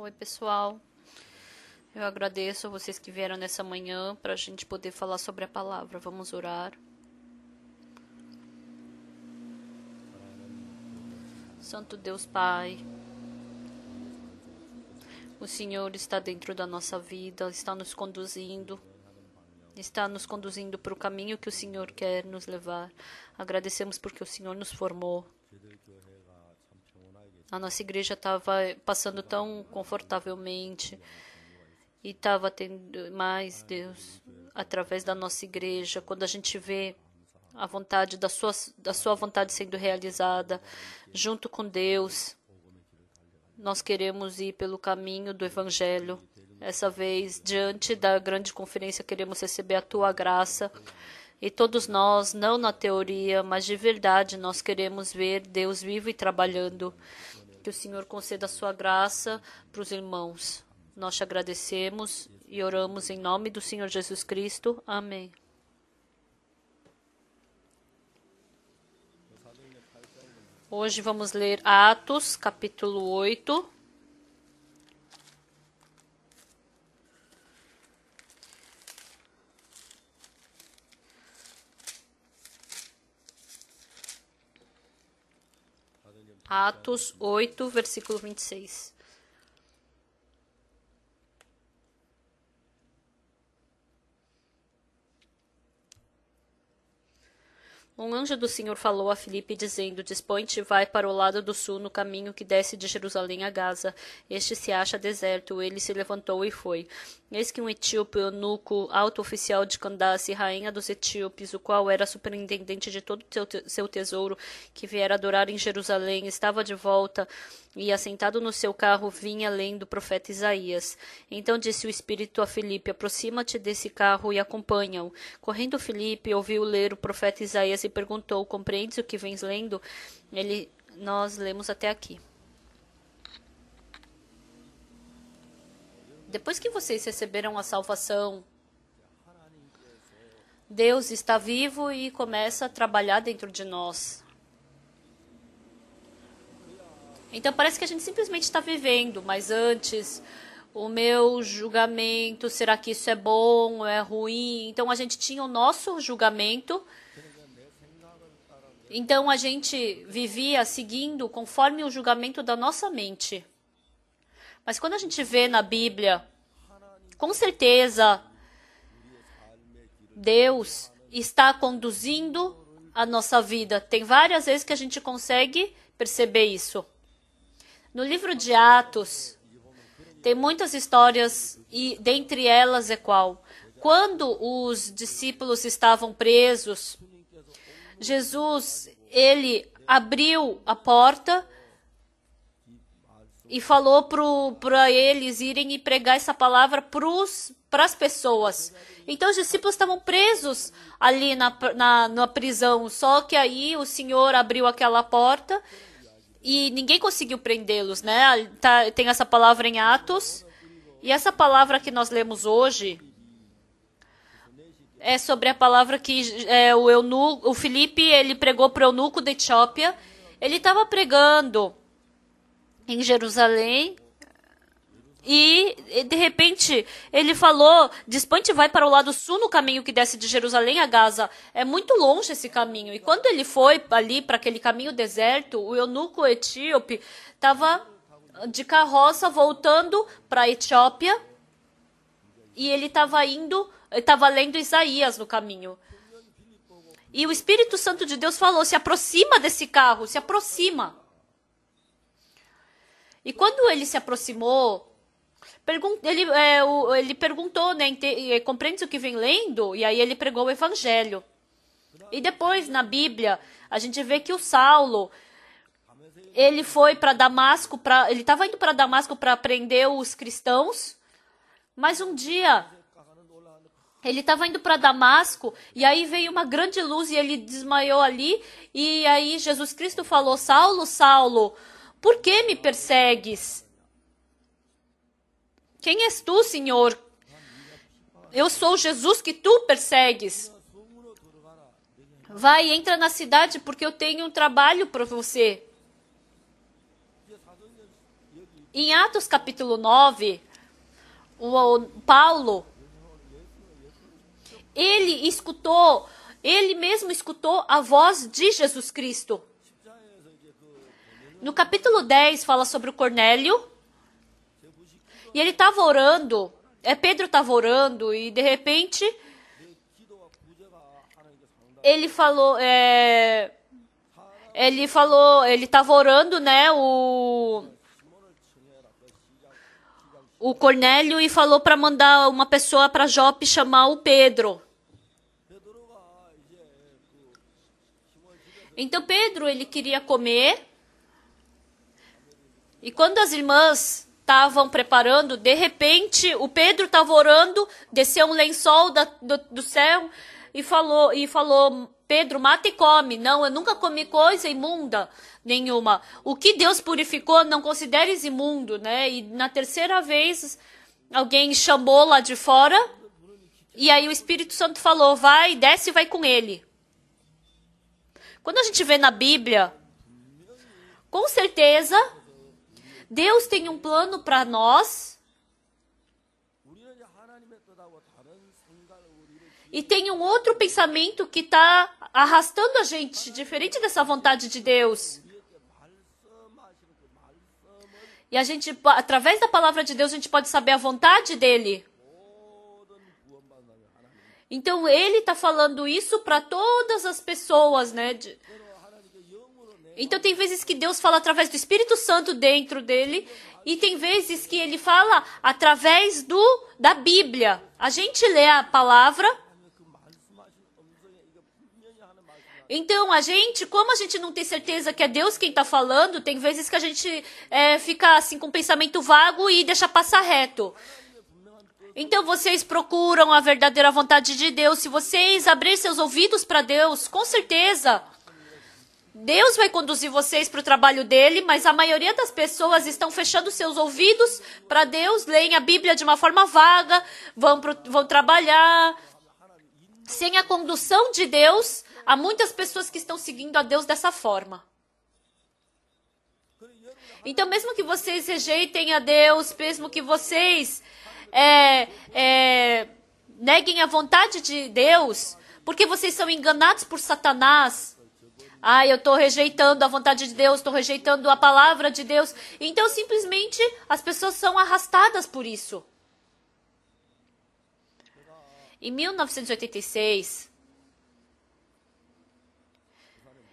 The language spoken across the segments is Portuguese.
Oi, pessoal. Eu agradeço a vocês que vieram nessa manhã para a gente poder falar sobre a palavra. Vamos orar. Santo Deus Pai, o Senhor está dentro da nossa vida, está nos conduzindo, está nos conduzindo para o caminho que o Senhor quer nos levar. Agradecemos porque o Senhor nos formou. A nossa igreja estava passando tão confortavelmente e estava tendo mais Deus através da nossa igreja. Quando a gente vê a vontade da sua, da sua vontade sendo realizada junto com Deus, nós queremos ir pelo caminho do Evangelho. Essa vez, diante da grande conferência, queremos receber a tua graça e todos nós, não na teoria, mas de verdade, nós queremos ver Deus vivo e trabalhando. Que o Senhor conceda a sua graça para os irmãos. Nós te agradecemos e oramos em nome do Senhor Jesus Cristo. Amém. Hoje vamos ler Atos, capítulo 8. Atos 8, versículo 26. Um anjo do Senhor falou a Filipe, dizendo: Dispõe-te e vai para o lado do sul, no caminho que desce de Jerusalém a Gaza. Este se acha deserto. Ele se levantou e foi. Eis que um etíope eunuco, alto oficial de Candace, rainha dos etíopes, o qual era superintendente de todo seu, te seu tesouro, que viera adorar em Jerusalém, estava de volta e, assentado no seu carro, vinha lendo o profeta Isaías. Então disse o Espírito a Filipe: Aproxima-te desse carro e acompanha-o. Correndo, Filipe ouviu ler o profeta Isaías e perguntou: Compreendes o que vens lendo? Ele, nós lemos até aqui. Depois que vocês receberam a salvação, Deus está vivo e começa a trabalhar dentro de nós. Então parece que a gente simplesmente está vivendo, mas antes o meu julgamento, será que isso é bom ou é ruim? Então a gente tinha o nosso julgamento. Então a gente vivia seguindo conforme o julgamento da nossa mente. Mas quando a gente vê na Bíblia, com certeza Deus está conduzindo a nossa vida. Tem várias vezes que a gente consegue perceber isso. No livro de Atos, tem muitas histórias e dentre elas é qual? Quando os discípulos estavam presos, Jesus, ele abriu a porta e falou para eles irem e pregar essa palavra para as pessoas. Então os discípulos estavam presos ali na, na, na prisão, só que aí o Senhor abriu aquela porta e ninguém conseguiu prendê-los, né? Tá, tem essa palavra em Atos e essa palavra que nós lemos hoje é sobre a palavra que é, o, eunuco, o Felipe ele pregou para o eunuco da Etiópia. Ele estava pregando em Jerusalém. E, de repente, ele falou: Despante vai para o lado sul no caminho que desce de Jerusalém a Gaza. É muito longe esse caminho. E quando ele foi ali para aquele caminho deserto, o eunuco etíope estava de carroça voltando para a Etiópia e ele estava indo, estava eh, lendo Isaías no caminho. E o Espírito Santo de Deus falou: Se aproxima desse carro, se aproxima. E quando ele se aproximou, pergun ele, é, o, ele perguntou, né, é, compreende o que vem lendo? E aí ele pregou o evangelho. E depois, na Bíblia, a gente vê que o Saulo, ele foi para Damasco, pra, ele estava indo para Damasco para prender os cristãos, mas um dia ele estava indo para Damasco e aí veio uma grande luz e ele desmaiou ali. E aí Jesus Cristo falou: Saulo, Saulo, por que me persegues? Quem és tu, Senhor? Eu sou Jesus que tu persegues. Vai, entra na cidade, porque eu tenho um trabalho para você. Em Atos capítulo 9, o Paulo, ele escutou, ele mesmo escutou a voz de Jesus Cristo. No capítulo 10 fala sobre o Cornélio. E ele estava orando, é Pedro estava orando e de repente ele falou, é, ele falou, ele estava orando, né? O o Cornélio e falou para mandar uma pessoa para Jope chamar o Pedro. Então Pedro ele queria comer e quando as irmãs estavam preparando, de repente o Pedro estava orando, desceu um lençol da, do, do céu e falou, e falou: Pedro, mata e come. Não, eu nunca comi coisa imunda nenhuma. O que Deus purificou, não consideres imundo, né? E na terceira vez, alguém chamou lá de fora. E aí o Espírito Santo falou: vai, desce e vai com ele. Quando a gente vê na Bíblia, com certeza Deus tem um plano para nós. E tem um outro pensamento que está arrastando a gente, diferente dessa vontade de Deus. E a gente, através da palavra de Deus, a gente pode saber a vontade dele. Então ele está falando isso para todas as pessoas, né? De, então tem vezes que Deus fala através do Espírito Santo dentro dele e tem vezes que ele fala através do da Bíblia. A gente lê a palavra. Então a gente, como a gente não tem certeza que é Deus quem está falando, tem vezes que a gente é, fica assim com um pensamento vago e deixa passar reto. Então vocês procuram a verdadeira vontade de Deus. Se vocês abrirem seus ouvidos para Deus, com certeza Deus vai conduzir vocês para o trabalho dele, mas a maioria das pessoas estão fechando seus ouvidos para Deus, leem a Bíblia de uma forma vaga, vão, pro, vão trabalhar. Sem a condução de Deus, há muitas pessoas que estão seguindo a Deus dessa forma. Então, mesmo que vocês rejeitem a Deus, mesmo que vocês é, é, neguem a vontade de Deus, porque vocês são enganados por Satanás, ah, eu estou rejeitando a vontade de Deus, estou rejeitando a palavra de Deus. Então, simplesmente, as pessoas são arrastadas por isso. Em 1986,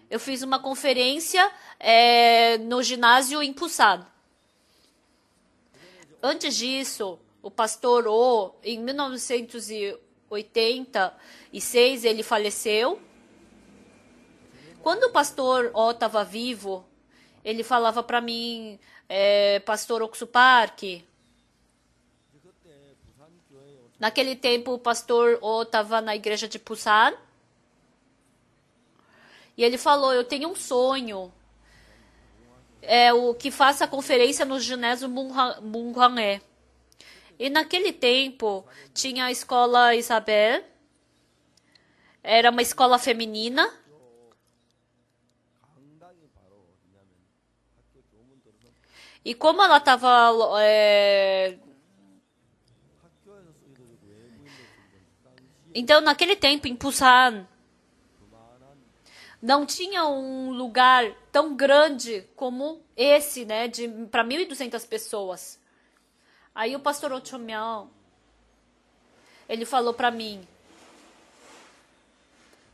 eu fiz uma conferência é, no ginásio Impulsado. Antes disso, o pastor O, em 1986, ele faleceu. Quando o pastor O estava vivo, ele falava para mim, é, pastor Oksupark. Naquele tempo, o pastor O estava na igreja de Busan. E ele falou, eu tenho um sonho. É o que faça a conferência no ginásio Munguané. E naquele tempo, tinha a escola Isabel. Era uma escola feminina E como ela estava. É... Então, naquele tempo, em Busan, não tinha um lugar tão grande como esse, né, de para 1.200 pessoas. Aí o pastor Ochomiao, ele falou para mim,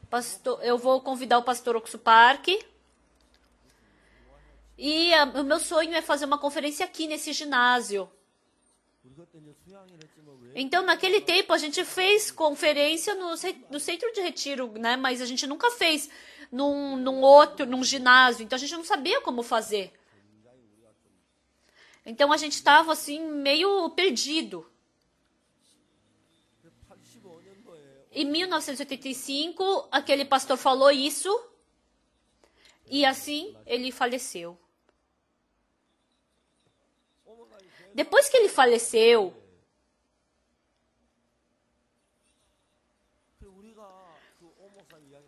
pastor, eu vou convidar o pastor Oxupark e a, ah, o meu sonho é fazer uma conferência aqui nesse ginásio. Então, naquele tempo, a gente fez conferência no, no centro de retiro, né? Mas a gente nunca fez num, num outro, num ginásio. Então, a gente não sabia como fazer. Então, a gente estava, assim, meio perdido. Em 1985, aquele pastor falou isso. E assim, ele faleceu. Depois que ele faleceu,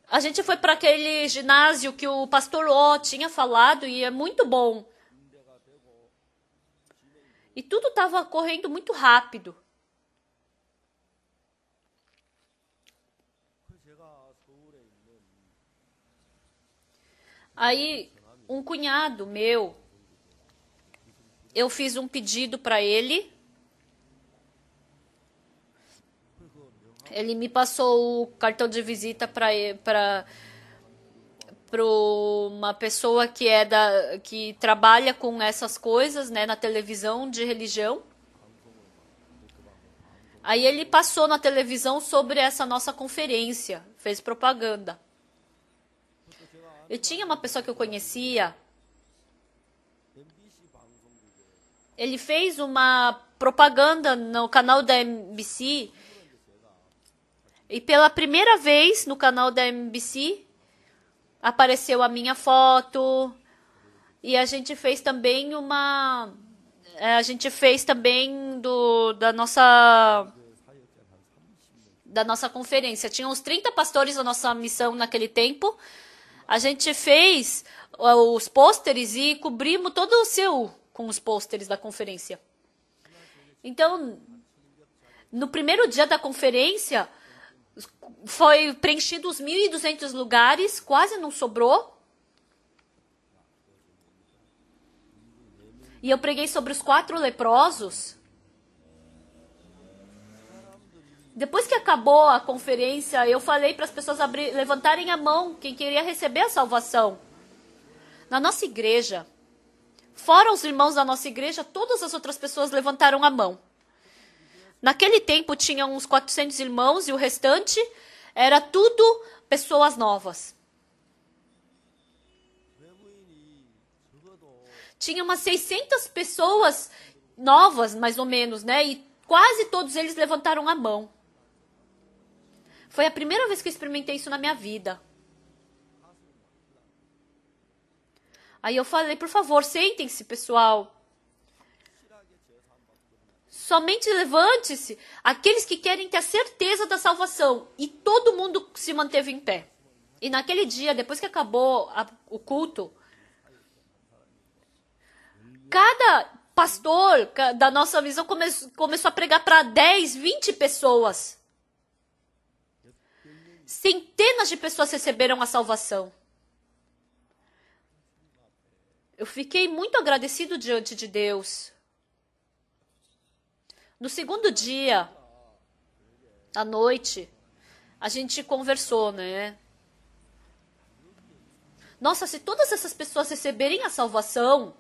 a gente foi para aquele ginásio que o pastor O tinha falado e é muito bom. E tudo estava correndo muito rápido. Aí, um cunhado meu eu fiz um pedido para ele. Ele me passou o cartão de visita para para uma pessoa que é da que trabalha com essas coisas, né, na televisão de religião. Aí ele passou na televisão sobre essa nossa conferência, fez propaganda. E tinha uma pessoa que eu conhecia Ele fez uma propaganda no canal da NBC. E pela primeira vez no canal da NBC apareceu a minha foto. E a gente fez também uma é, a gente fez também do da nossa da nossa conferência. Tinha uns 30 pastores da nossa missão naquele tempo. A gente fez os pôsteres e cobrimos todo o seu com os pôsteres da conferência. Então, no primeiro dia da conferência, foi preenchido os 1.200 lugares, quase não sobrou. E eu preguei sobre os quatro leprosos. Depois que acabou a conferência, eu falei para as pessoas abrir, levantarem a mão quem queria receber a salvação. Na nossa igreja, Fora os irmãos da nossa igreja, todas as outras pessoas levantaram a mão. Naquele tempo tinha uns 400 irmãos e o restante era tudo pessoas novas. Tinha umas 600 pessoas novas, mais ou menos, né? E quase todos eles levantaram a mão. Foi a primeira vez que eu experimentei isso na minha vida. Aí eu falei, por favor, sentem-se, pessoal. Somente levante-se aqueles que querem ter a certeza da salvação. E todo mundo se manteve em pé. E naquele dia, depois que acabou a, o culto, cada pastor da nossa visão come, começou a pregar para 10, 20 pessoas. Centenas de pessoas receberam a salvação. Eu fiquei muito agradecido diante de Deus. No segundo dia, à noite, a gente conversou, né? Nossa, se todas essas pessoas receberem a salvação,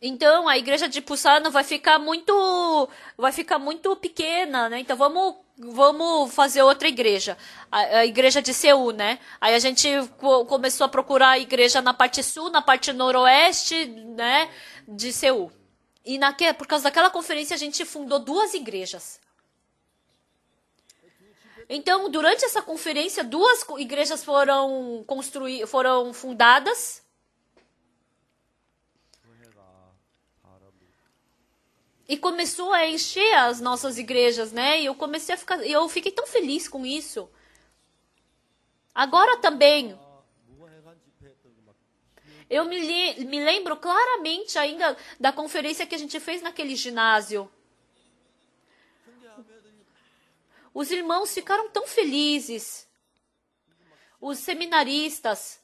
então a igreja de Pusano vai ficar muito vai ficar muito pequena, né? Então vamos vamos fazer outra igreja, a, a, igreja de Seul, né? Aí a gente co começou a procurar a igreja na parte sul, na parte noroeste, né, de Seul. E naque, por causa daquela conferência a gente fundou duas igrejas. Então, durante essa conferência, duas igrejas foram construídas, foram fundadas e começou a encher as nossas igrejas, né? E eu comecei a ficar, eu fiquei tão feliz com isso. Agora também, eu me, li, me lembro claramente ainda da conferência que a gente fez naquele ginásio. Os irmãos ficaram tão felizes. Os seminaristas,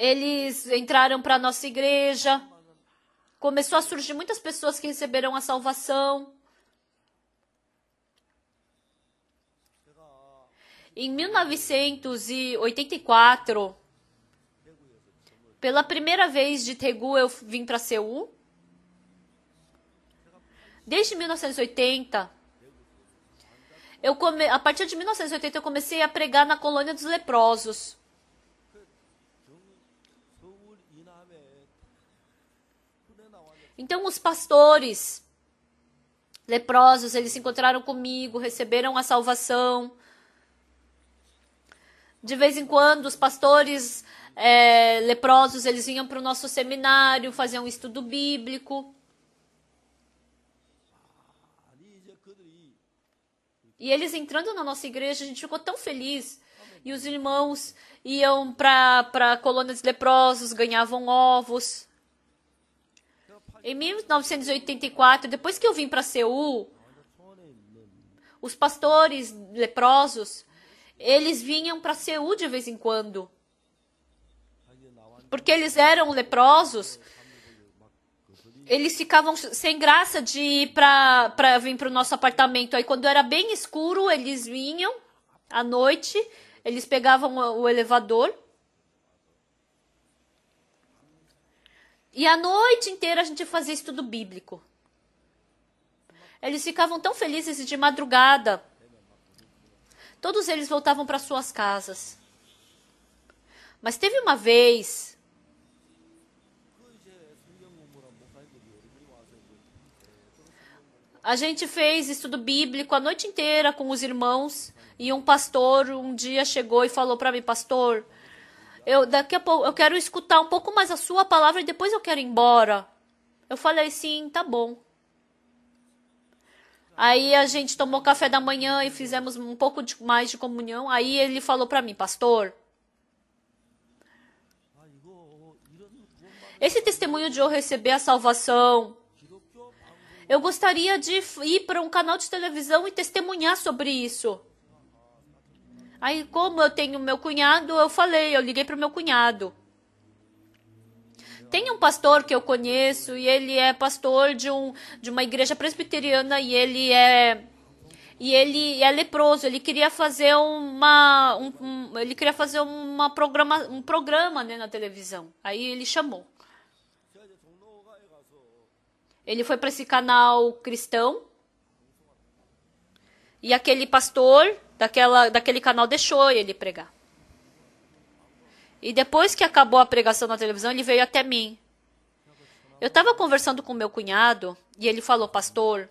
Eles entraram para a nossa igreja. Começou a surgir muitas pessoas que receberam a salvação. Em 1984, pela primeira vez de Tegu, eu vim para Seul. Desde 1980, eu come... a partir de 1980 eu comecei a pregar na colônia dos leprosos. Então os pastores leprosos, eles se encontraram comigo, receberam a salvação. De vez em quando, os pastores é, leprosos, eles vinham para o nosso seminário, faziam um estudo bíblico. E eles entrando na nossa igreja, a gente ficou tão feliz. E os irmãos iam para colônias de leprosos, ganhavam ovos. Em 1984, depois que eu vim para Seul, os pastores leprosos, eles vinham para Seul de vez em quando. Porque eles eram leprosos, eles ficavam sem graça de ir para vir para o nosso apartamento. Aí, quando era bem escuro, eles vinham à noite, eles pegavam o elevador E a noite inteira a gente fazia estudo bíblico. Eles ficavam tão felizes de madrugada. Todos eles voltavam para suas casas. Mas teve uma vez A gente fez estudo bíblico a noite inteira com os irmãos e um pastor um dia chegou e falou para mim, pastor, eu daqui a pouco eu quero escutar um pouco mais a sua palavra e depois eu quero ir embora. Eu falei sim, tá bom. Aí a gente tomou café da manhã e fizemos um pouco de, mais de comunhão. Aí ele falou para mim, pastor, esse testemunho de eu receber a salvação, eu gostaria de ir para um canal de televisão e testemunhar sobre isso. Aí, como eu tenho meu cunhado, eu falei, eu liguei para o meu cunhado. Tem um pastor que eu conheço e ele é pastor de, um, de uma igreja presbiteriana e ele é e ele é leproso. Ele queria fazer uma um, um, ele queria fazer uma programa um programa né, na televisão. Aí ele chamou. Ele foi para esse canal cristão e aquele pastor daquela, daquele canal deixou ele pregar. E depois que acabou a pregação na televisão, ele veio até mim. Eu estava conversando com meu cunhado e ele falou: Pastor,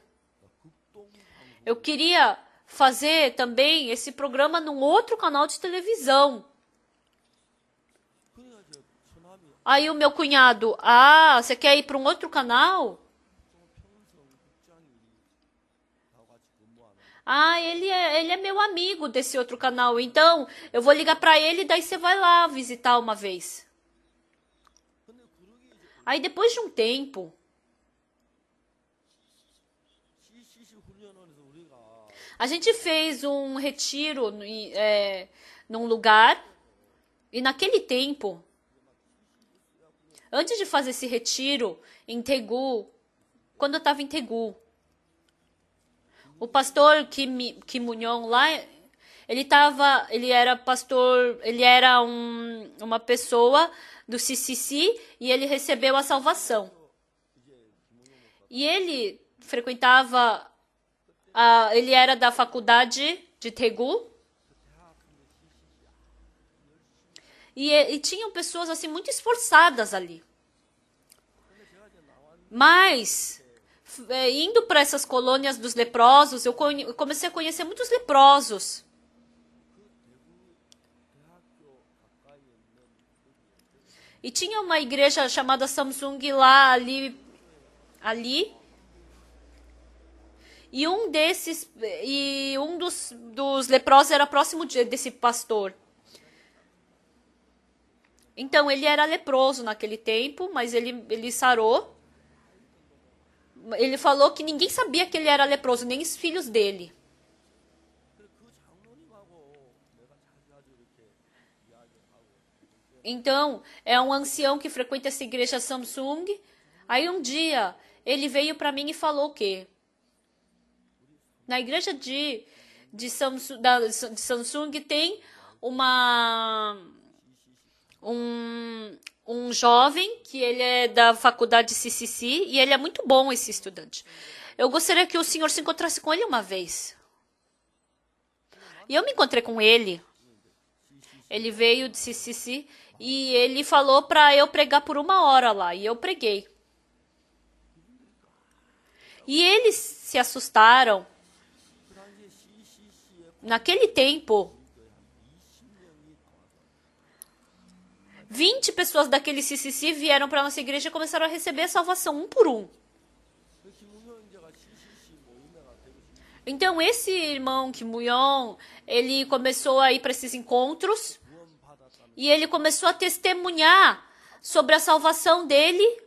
eu queria fazer também esse programa num outro canal de televisão. Aí o meu cunhado: Ah, você quer ir para um outro canal? Ah, ele é, ele é meu amigo desse outro canal, então eu vou ligar para ele, daí você vai lá visitar uma vez. Aí depois de um tempo. A gente fez um retiro é, num lugar, e naquele tempo, antes de fazer esse retiro em Tegu, quando eu estava em Tegu, o pastor Kim, Kim Munhon lá, ele tava, ele era pastor, ele era um, uma pessoa do CCC e ele recebeu a salvação. E ele frequentava, a, ele era da faculdade de Tegu. E, e tinham pessoas assim muito esforçadas ali. Mas é, indo para essas colônias dos leprosos, eu comecei a conhecer muitos leprosos. E tinha uma igreja chamada Samsung lá ali ali. E um desses e um dos, dos leprosos era próximo de, desse pastor. Então ele era leproso naquele tempo, mas ele ele sarou ele falou que ninguém sabia que ele era leproso, nem os filhos dele. Então, é um ancião que frequenta essa igreja Samsung. Aí um dia, ele veio para mim e falou o quê? Na igreja de, de, Samsung, da, de Samsung tem uma um, um jovem que ele é da faculdade CCC e ele é muito bom esse estudante. Eu gostaria que o senhor se encontrasse com ele uma vez. E eu me encontrei com ele. Ele veio de CCC e ele falou para eu pregar por uma hora lá e eu preguei. E eles se assustaram. Naquele tempo, 20 pessoas daquele CCC vieram para nossa igreja e começaram a receber a salvação um por um. Então esse irmão Kim Yong, ele começou a ir para esses encontros e ele começou a testemunhar sobre a salvação dele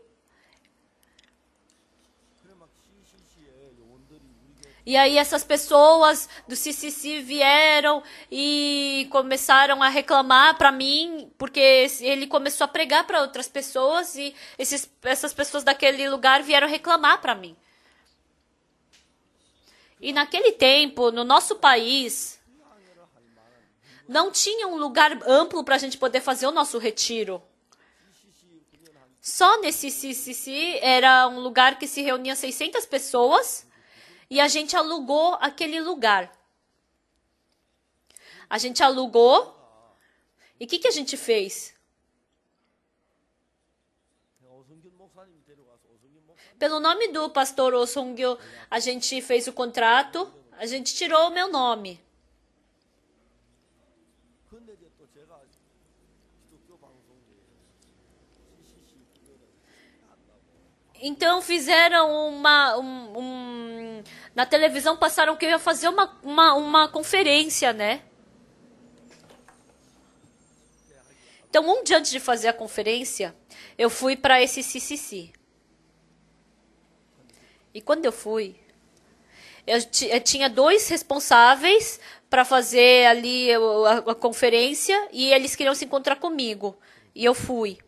E aí essas pessoas do CCC vieram e começaram a reclamar para mim, porque ele começou a pregar para outras pessoas e esses, essas pessoas daquele lugar vieram reclamar para mim. E naquele tempo, no nosso país, não tinha um lugar amplo para a gente poder fazer o nosso retiro. Só nesse CCC era um lugar que se reunia 600 pessoas e a gente alugou aquele lugar. A gente alugou. E o que, que a gente fez? Pelo nome do pastor Osungyo, a gente fez o contrato, a gente tirou o meu nome. Então fizeram uma, um, um na televisão passaram que eu ia fazer uma, uma, uma conferência, né? Então, um dia antes de fazer a conferência, eu fui para esse CCC. E quando eu fui, eu, eu tinha dois responsáveis para fazer ali a, a conferência e eles queriam se encontrar comigo. E eu fui.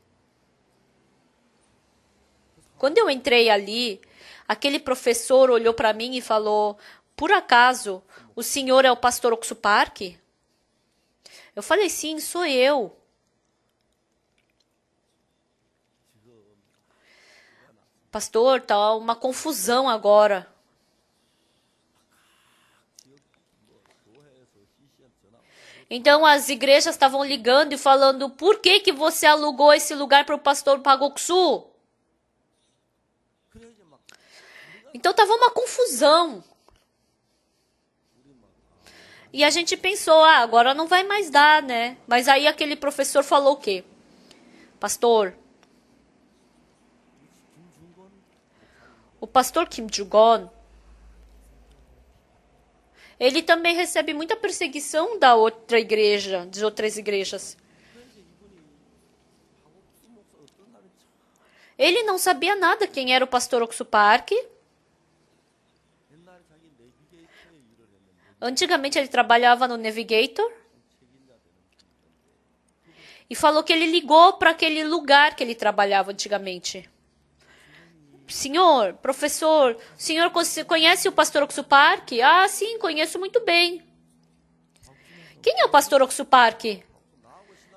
Quando eu entrei ali, Aquele professor olhou para mim e falou: Por acaso o senhor é o pastor Oxupark? Eu falei: Sim, sou eu. Pastor, tá uma confusão agora. Então as igrejas estavam ligando e falando: por que, que você alugou esse lugar para o pastor Pagoksu? Então tava uma confusão. E a gente pensou, ah, agora não vai mais dar, né? Mas aí aquele professor falou o quê? Pastor. O pastor Kim Jong-un. Ele também recebe muita perseguição da outra igreja, de outras igrejas. Ele não sabia nada quem era o pastor Oksu Park. Antigamente ele trabalhava no Navigator. E falou que ele ligou para aquele lugar que ele trabalhava antigamente. Senhor, professor, o senhor conhece o pastor Oxupark? Ah, sim, conheço muito bem. Quem é o pastor Oxupark?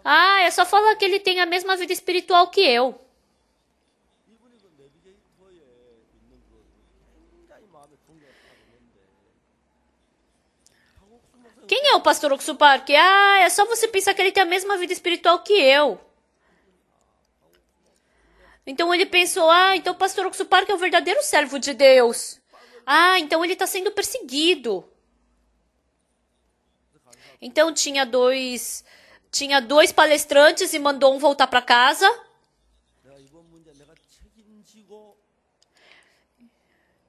Ah, é só falar que ele tem a mesma vida espiritual que eu. Quem é o pastor Oxupark? Ah, é só você pensar que ele tem a mesma vida espiritual que eu. Então ele pensou: ah, então o pastor Oxupark é o verdadeiro servo de Deus. Ah, então ele está sendo perseguido. Então tinha dois tinha dois palestrantes e mandou um voltar para casa.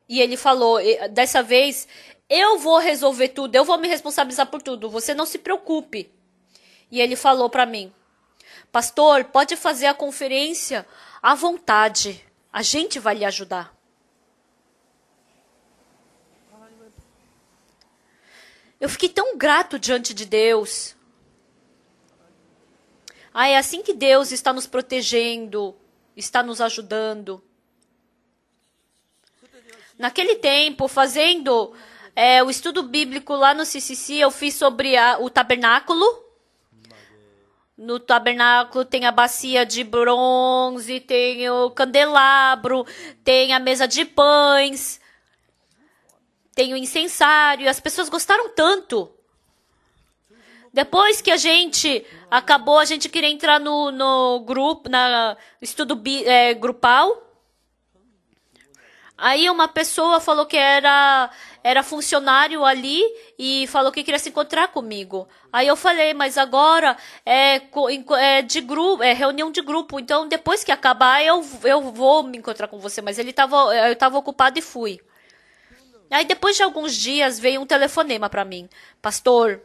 E ele falou: dessa vez eu vou resolver tudo, eu vou me responsabilizar por tudo. Você não se preocupe. E ele falou para mim: Pastor, pode fazer a conferência à vontade. A gente vai lhe ajudar. Eu fiquei tão grato diante de Deus. Ah, é assim que Deus está nos protegendo, está nos ajudando. Naquele tempo, fazendo é, o estudo bíblico lá no CCC eu fiz sobre a, o tabernáculo. No tabernáculo tem a bacia de bronze, tem o candelabro, tem a mesa de pães, tem o incensário. As pessoas gostaram tanto. Depois que a gente acabou, a gente queria entrar no, no grupo, na estudo bi, é, grupal. Aí uma pessoa falou que era era funcionário ali e falou que queria se encontrar comigo. Aí eu falei, mas agora é, é de grupo, é reunião de grupo, então depois que acabar eu, eu vou me encontrar com você, mas ele tava eu estava ocupado e fui. Aí depois de alguns dias veio um telefonema para mim. Pastor,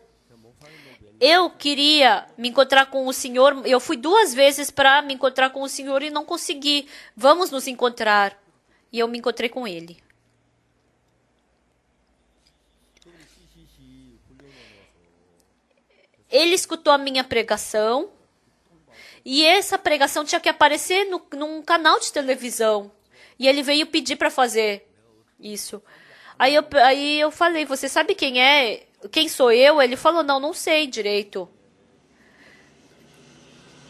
eu queria me encontrar com o senhor. Eu fui duas vezes para me encontrar com o senhor e não consegui. Vamos nos encontrar e eu me encontrei com ele. Ele escutou a minha pregação e essa pregação tinha que aparecer no, num canal de televisão. E ele veio pedir para fazer isso. Aí eu, aí eu falei: Você sabe quem é? Quem sou eu? Ele falou: Não, não sei direito.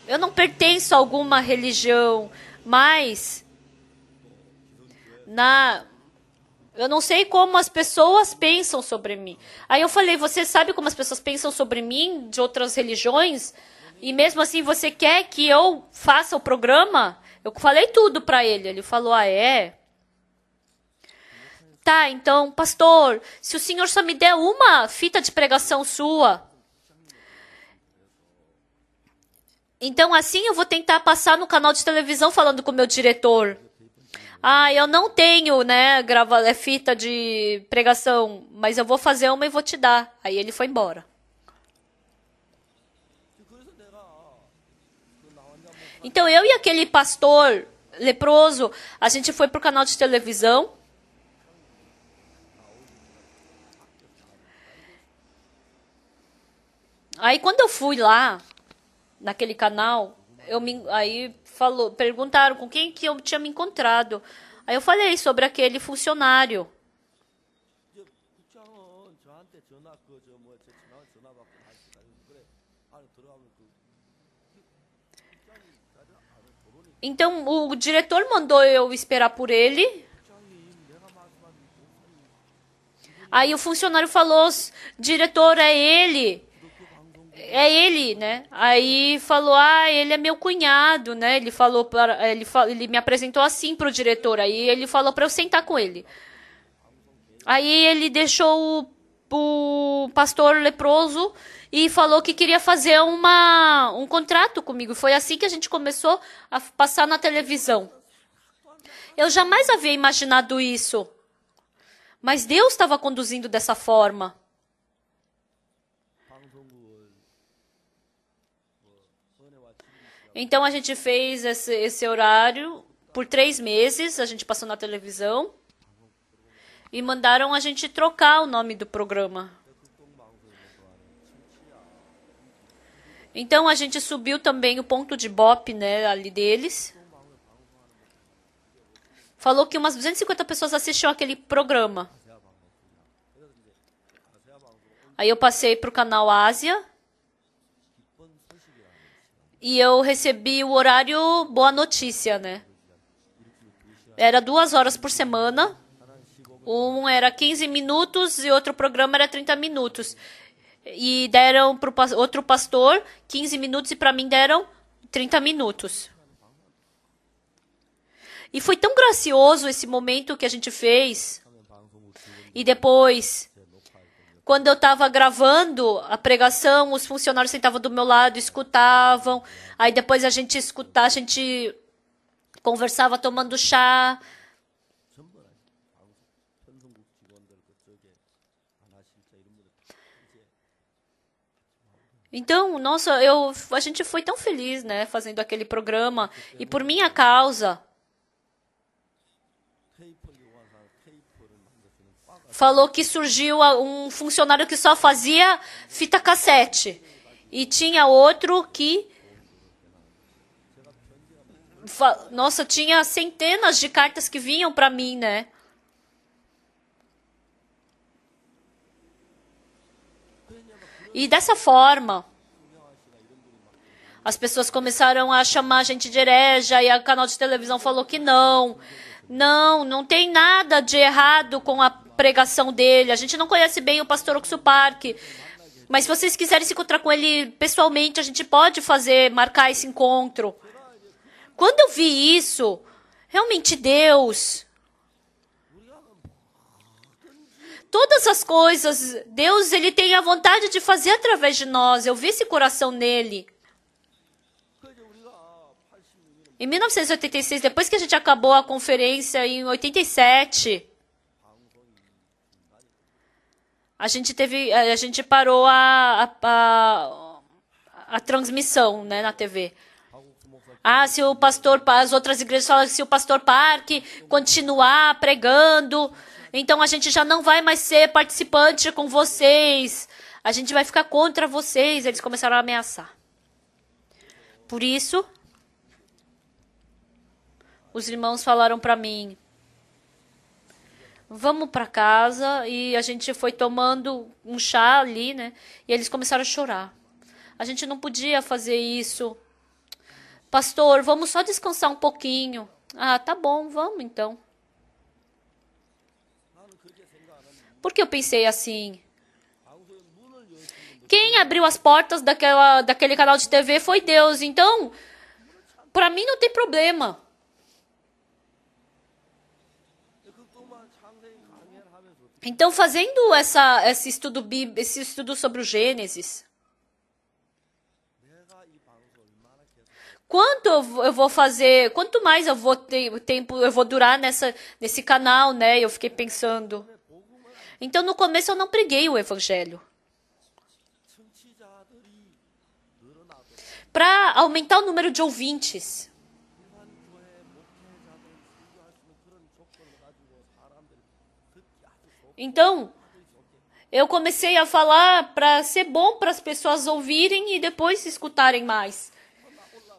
Eu não pertenço a alguma religião, mas na eu não sei como as pessoas pensam sobre mim. Aí eu falei, você sabe como as pessoas pensam sobre mim de outras religiões? E mesmo assim você quer que eu faça o programa? Eu falei tudo para ele. Ele falou, ah, é? Tá, então, pastor, se o senhor só me der uma fita de pregação sua, então assim eu vou tentar passar no canal de televisão falando com o meu diretor. Ah, eu não tenho, né, grava, é fita de pregação, mas eu vou fazer uma e vou te dar. Aí ele foi embora. Então eu e aquele pastor leproso, a gente foi pro canal de televisão. Aí quando eu fui lá naquele canal, eu me, aí falou, perguntaram com quem que eu tinha me encontrado. Aí eu falei sobre aquele funcionário. Então o diretor mandou eu esperar por ele. Aí o funcionário falou: diretor, é ele é ele, né? Aí falou: "Ah, ele é meu cunhado", né? Ele falou para ele, ele me apresentou assim pro diretor. Aí ele falou para eu sentar com ele. Aí ele deixou o, o pastor leproso e falou que queria fazer uma, um contrato comigo. Foi assim que a gente começou a passar na televisão. Eu jamais havia imaginado isso. Mas Deus estava conduzindo dessa forma. Então a gente fez esse, esse horário por três meses, a gente passou na televisão e mandaram a gente trocar o nome do programa. Então a gente subiu também o ponto de bop, né, ali deles. Falou que umas 250 pessoas assistiam aquele programa. Aí eu passei para o canal Ásia e eu recebi o horário Boa Notícia, né? Era duas horas por semana. Um era 15 minutos e outro programa era 30 minutos. E deram para outro pastor 15 minutos e para mim deram 30 minutos. E foi tão gracioso esse momento que a gente fez. E depois quando eu estava gravando a pregação, os funcionários sentavam do meu lado, escutavam. Aí depois a gente escutava, a gente conversava tomando chá. Então, nossa, eu, a gente foi tão feliz, né, fazendo aquele programa. E por minha causa, falou que surgiu um funcionário que só fazia fita cassete. E tinha outro que. Nossa, tinha centenas de cartas que vinham para mim, né? E dessa forma, as pessoas começaram a chamar a gente de hereja e o canal de televisão falou que não. Não, não tem nada de errado com a pregação dele. A gente não conhece bem o pastor Oxo Park. Mas se vocês quiserem se encontrar com ele pessoalmente, a gente pode fazer, marcar esse encontro. Quando eu vi isso, realmente Deus. Todas as coisas, Deus ele tem a vontade de fazer através de nós. Eu vi esse coração nele. Em 1986, depois que a gente acabou a conferência em 87, a gente teve. A gente parou a, a, a, a transmissão né, na TV. Ah, se o pastor, as outras igrejas falam que se o pastor Parque continuar pregando, então a gente já não vai mais ser participante com vocês. A gente vai ficar contra vocês. Eles começaram a ameaçar. Por isso, os irmãos falaram para mim: vamos para casa e a gente foi tomando um chá ali, né? E eles começaram a chorar. A gente não podia fazer isso. Pastor, vamos só descansar um pouquinho. Ah, tá bom, vamos então. Porque eu pensei assim. Quem abriu as portas daquela, daquele canal de TV foi Deus. Então, para mim não tem problema. Então, fazendo essa, esse, estudo, esse estudo sobre o Gênesis, quanto eu vou fazer, quanto mais eu vou ter tempo, eu vou durar nessa, nesse canal, né? Eu fiquei pensando. Então, no começo eu não preguei o evangelho. Para aumentar o número de ouvintes. Então, eu comecei a falar para ser bom para as pessoas ouvirem e depois escutarem mais.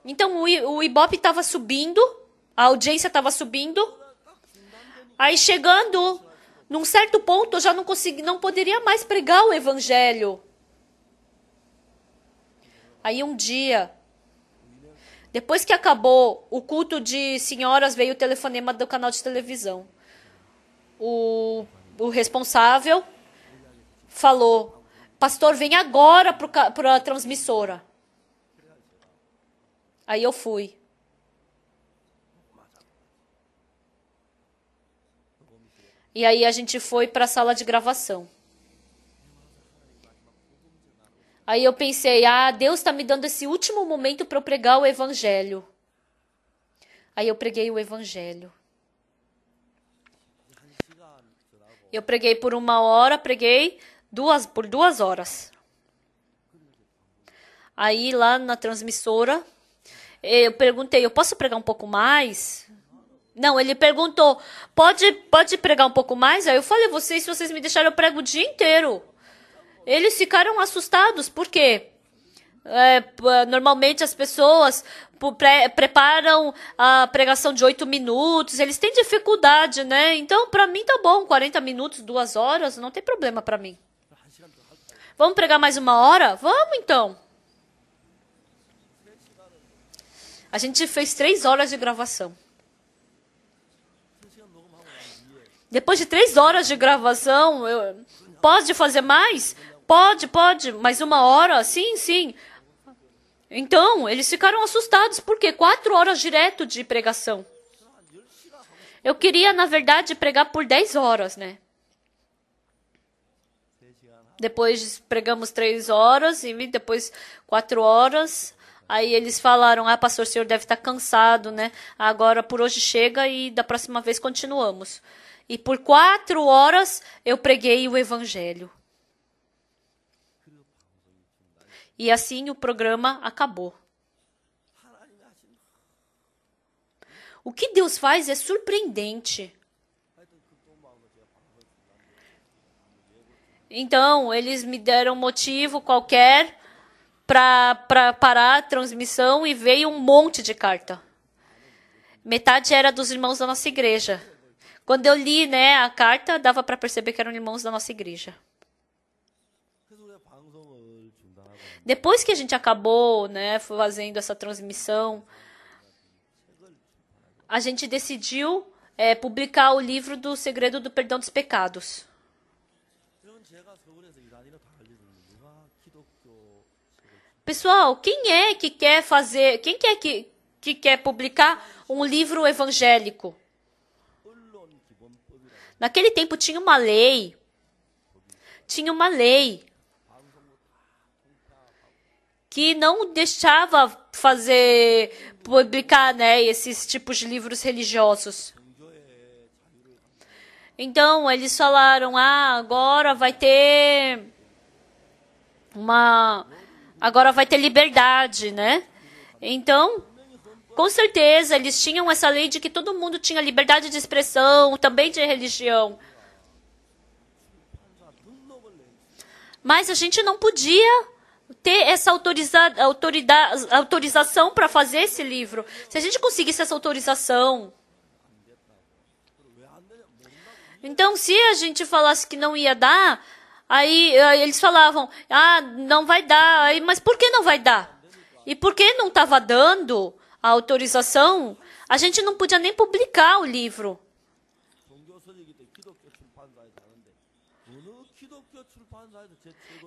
Então o, I, o Ibope estava subindo, a audiência estava subindo. Aí chegando num certo ponto, eu já não consegui, não poderia mais pregar o evangelho. Aí um dia, depois que acabou o culto de senhoras, veio o telefonema do canal de televisão. O o responsável falou: Pastor, vem agora para a transmissora. Aí eu fui. E aí a gente foi para a sala de gravação. Aí eu pensei: ah, Deus está me dando esse último momento para eu pregar o evangelho. Aí eu preguei o evangelho. Eu preguei por uma hora, preguei duas por duas horas. Aí lá na transmissora, eu perguntei, eu posso pregar um pouco mais? Não, ele perguntou, pode, pode pregar um pouco mais? Aí eu falei, vocês, se vocês me deixarem, eu prego o dia inteiro. Eles ficaram assustados, por quê? É, normalmente as pessoas Tipo, pre preparam a pregação de oito minutos, eles têm dificuldade, né? Então, para mim tá bom, 40 minutos, duas horas, não tem problema para mim. Vamos pregar mais uma hora? Vamos então. A gente fez três horas de gravação. Depois de três horas de gravação, eu, pode fazer mais? Pode, pode. Mais uma hora? Sim, sim. Então, eles ficaram assustados, porque quatro horas direto de pregação. Eu queria, na verdade, pregar por dez horas, né? Depois pregamos três horas e depois quatro horas. Aí eles falaram: Ah, pastor, o senhor deve estar tá cansado, né? Agora por hoje chega e da próxima vez continuamos. E por quatro horas eu preguei o evangelho. E assim o programa acabou. O que Deus faz é surpreendente. Então, eles me deram motivo qualquer para parar a transmissão e veio um monte de carta. Metade era dos irmãos da nossa igreja. Quando eu li né, a carta, dava para perceber que eram irmãos da nossa igreja. Depois que a gente acabou, né, fazendo essa transmissão, a gente decidiu é, publicar o livro do Segredo do Perdão dos Pecados. Pessoal, quem é que quer fazer, quem é que, que quer publicar um livro evangélico? Naquele tempo tinha uma lei, tinha uma lei que não deixava fazer publicar, né, esses tipos de livros religiosos. Então, eles falaram: "Ah, agora vai ter uma agora vai ter liberdade, né?" Então, com certeza, eles tinham essa lei de que todo mundo tinha liberdade de expressão, também de religião. Mas a gente não podia ter essa autoriza autoriza autorização para fazer esse livro. Se a gente conseguisse essa autorização. Então, se a gente falasse que não ia dar, aí, aí eles falavam: ah, não vai dar. Aí, mas por que não vai dar? E por que não estava dando a autorização? A gente não podia nem publicar o livro.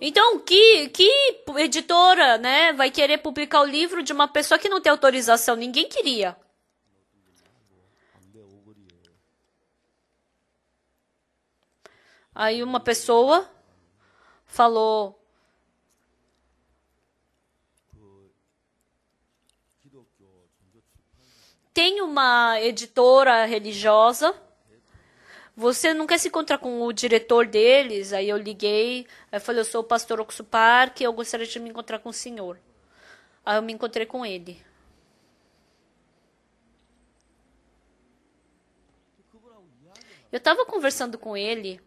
Então, que, que editora, né, vai querer publicar o livro de uma pessoa que não tem autorização? Ninguém queria. Aí uma pessoa falou. Tem uma editora religiosa você não quer se encontrar com o diretor deles? Aí eu liguei, aí falei, eu sou o pastor Oxo Park, eu gostaria de me encontrar com o senhor. Aí eu me encontrei com ele. Eu estava conversando com ele.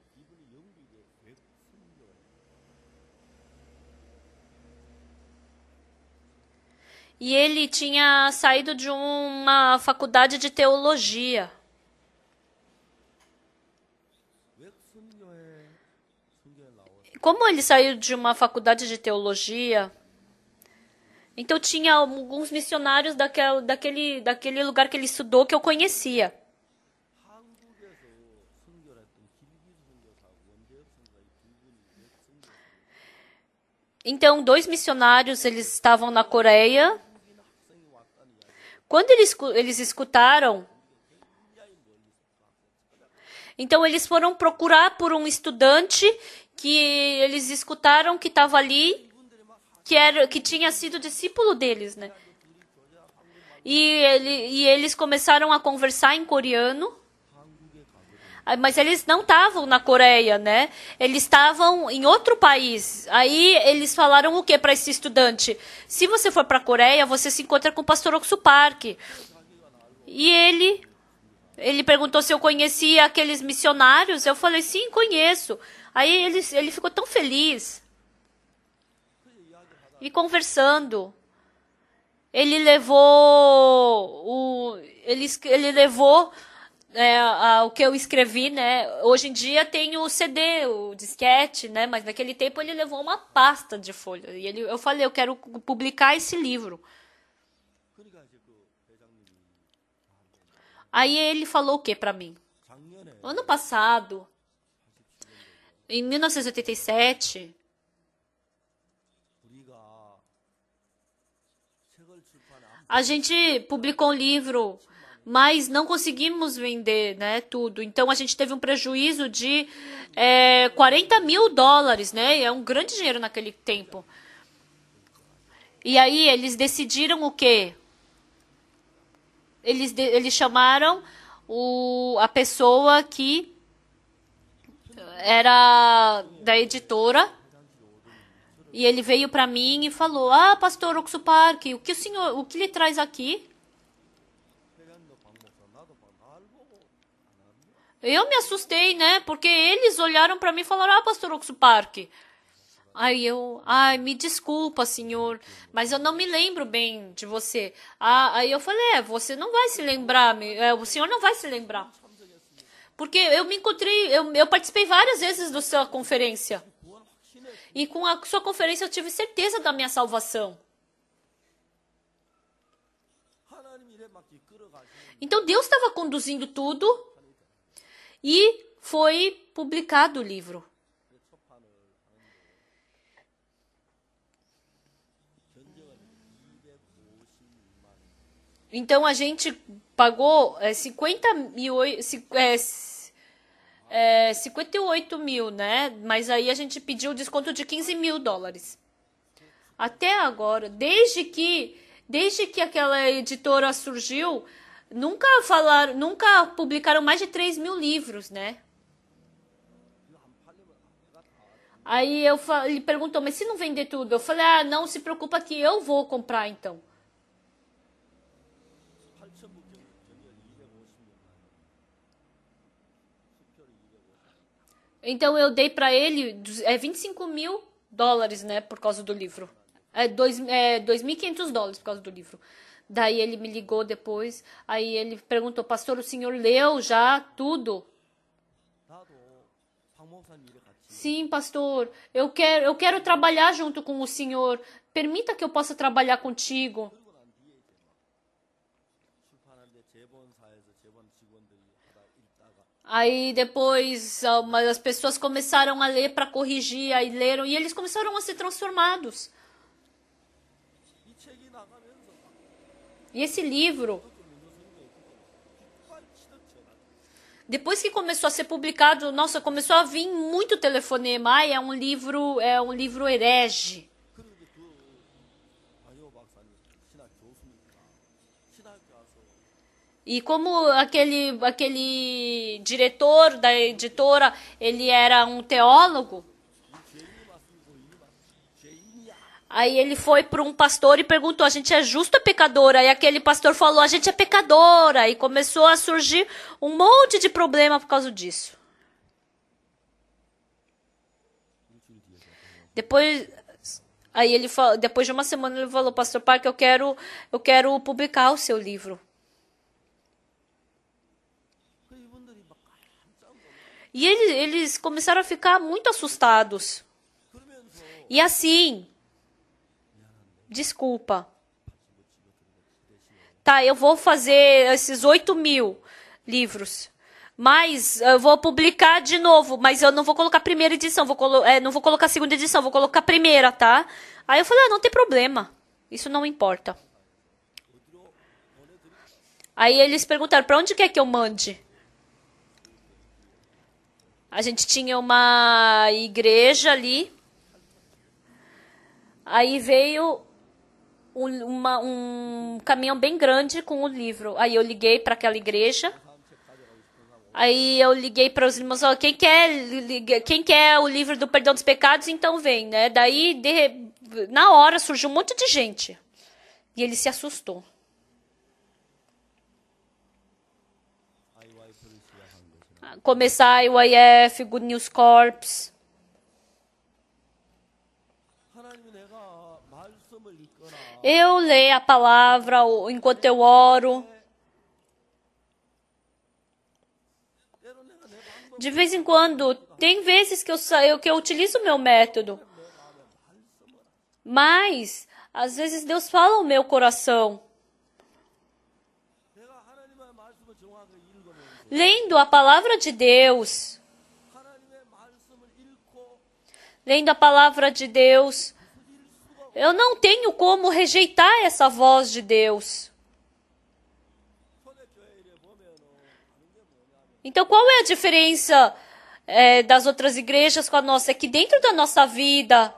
E ele tinha saído de uma faculdade de teologia. Como ele saiu de uma faculdade de teologia, então tinha alguns missionários daquele, daquele lugar que ele estudou que eu conhecia. Então, dois missionários, eles estavam na Coreia. Quando eles, eles escutaram, então eles foram procurar por um estudante que eles escutaram que estava ali, que, era, que tinha sido discípulo deles, né? E, ele, e eles começaram a conversar em coreano, ah, mas eles não estavam na Coreia, né? Eles estavam em outro país. Aí eles falaram o que para esse estudante? Se você for para a Coreia, você se encontra com o pastor Oksu Park. E ele ele perguntou se eu conhecia aqueles missionários. Eu falei, sim, conheço. Aí ele, ele ficou tão feliz. E conversando, ele levou o ele, ele levou é, a, o que eu escrevi, né? Hoje em dia tem o CD, o disquete, né? Mas naquele tempo ele levou uma pasta de folha. E ele, eu falei, eu quero publicar esse livro. Aí ele falou o que para mim? Ano passado, em 1987, a gente publicou um livro, mas não conseguimos vender né, tudo. Então a gente teve um prejuízo de é, 40 mil dólares, né? É um grande dinheiro naquele tempo. E aí eles decidiram o quê? Eles, eles chamaram o, a pessoa que era da editora. E ele veio para mim e falou: "Ah, pastor Oxo Park, o que o senhor, o que lhe traz aqui?" Eu me assustei, né? Porque eles olharam para mim e falaram: "Ah, pastor Oxo Park, Aí eu, ai, me desculpa, senhor, mas eu não me lembro bem de você. Ah, aí eu falei, é, você não vai se lembrar, me, é, o senhor não vai se lembrar. Porque eu me encontrei, eu, eu participei várias vezes da sua conferência. E com a sua conferência eu tive certeza da minha salvação. Então Deus estava conduzindo tudo e foi publicado o livro. Então a gente pagou é, 50 mil, é, é, 58 mil, né? Mas aí a gente pediu desconto de 15 mil dólares. Até agora, desde que desde que aquela editora surgiu, nunca falaram, nunca publicaram mais de 3 mil livros, né? Aí eu ele perguntou, mas se não vender tudo? Eu falei, ah, não se preocupa que eu vou comprar então. Então eu dei para ele é 25 mil dólares, né? Por causa do livro. É, dois, é 2.500 dólares por causa do livro. Daí ele me ligou depois. Aí ele perguntou, pastor, o senhor leu já tudo? Sim, pastor, eu quero, eu quero trabalhar junto com o senhor. Permita que eu possa trabalhar contigo. Aí depois as pessoas começaram a ler para corrigir, aí leram e eles começaram a ser transformados. E esse livro, depois que começou a ser publicado, nossa, começou a vir muito telefonema. Ai, é um livro, é um livro herege. E como aquele, aquele diretor da editora, ele era um teólogo, Aí ele foi para um pastor e perguntou: a gente é justo ou pecadora? E aquele pastor falou: a gente é pecadora. E começou a surgir um monte de problema por causa disso. Depois, aí ele depois de uma semana ele falou: Pastor Parque, eu quero, eu quero publicar o seu livro. E eles, eles começaram a ficar muito assustados. E assim, desculpa. Tá, eu vou fazer esses 8 mil livros. Mas eu eh, vou publicar de novo, mas eu não vou colocar primeira edição, vou é, não vou colocar segunda edição, vou colocar primeira, tá? Aí eu falei, ah, não tem problema. Isso não importa. Aí eles perguntaram, para onde quer que eu mande? A gente tinha uma igreja ali. Aí veio um, uma, um caminhão bem grande com o livro. Aí eu liguei para aquela igreja. Aí eu liguei para os irmãos, ó, quem quer, quem quer o livro do perdão dos pecados, então vem, né? Daí, de, na hora, surgiu um monte de gente. E ele se assustou. começar o IF, Good News Corps. Eu leio a palavra enquanto eu oro. De vez em quando, tem vezes que eu saio, que eu utilizo o meu método. Mas, às vezes Deus fala o meu coração. lendo a palavra de Deus, lendo a palavra de Deus, eu não tenho como rejeitar essa voz de Deus. Então, qual é a diferença é, das outras igrejas com a nossa? É que dentro da nossa vida,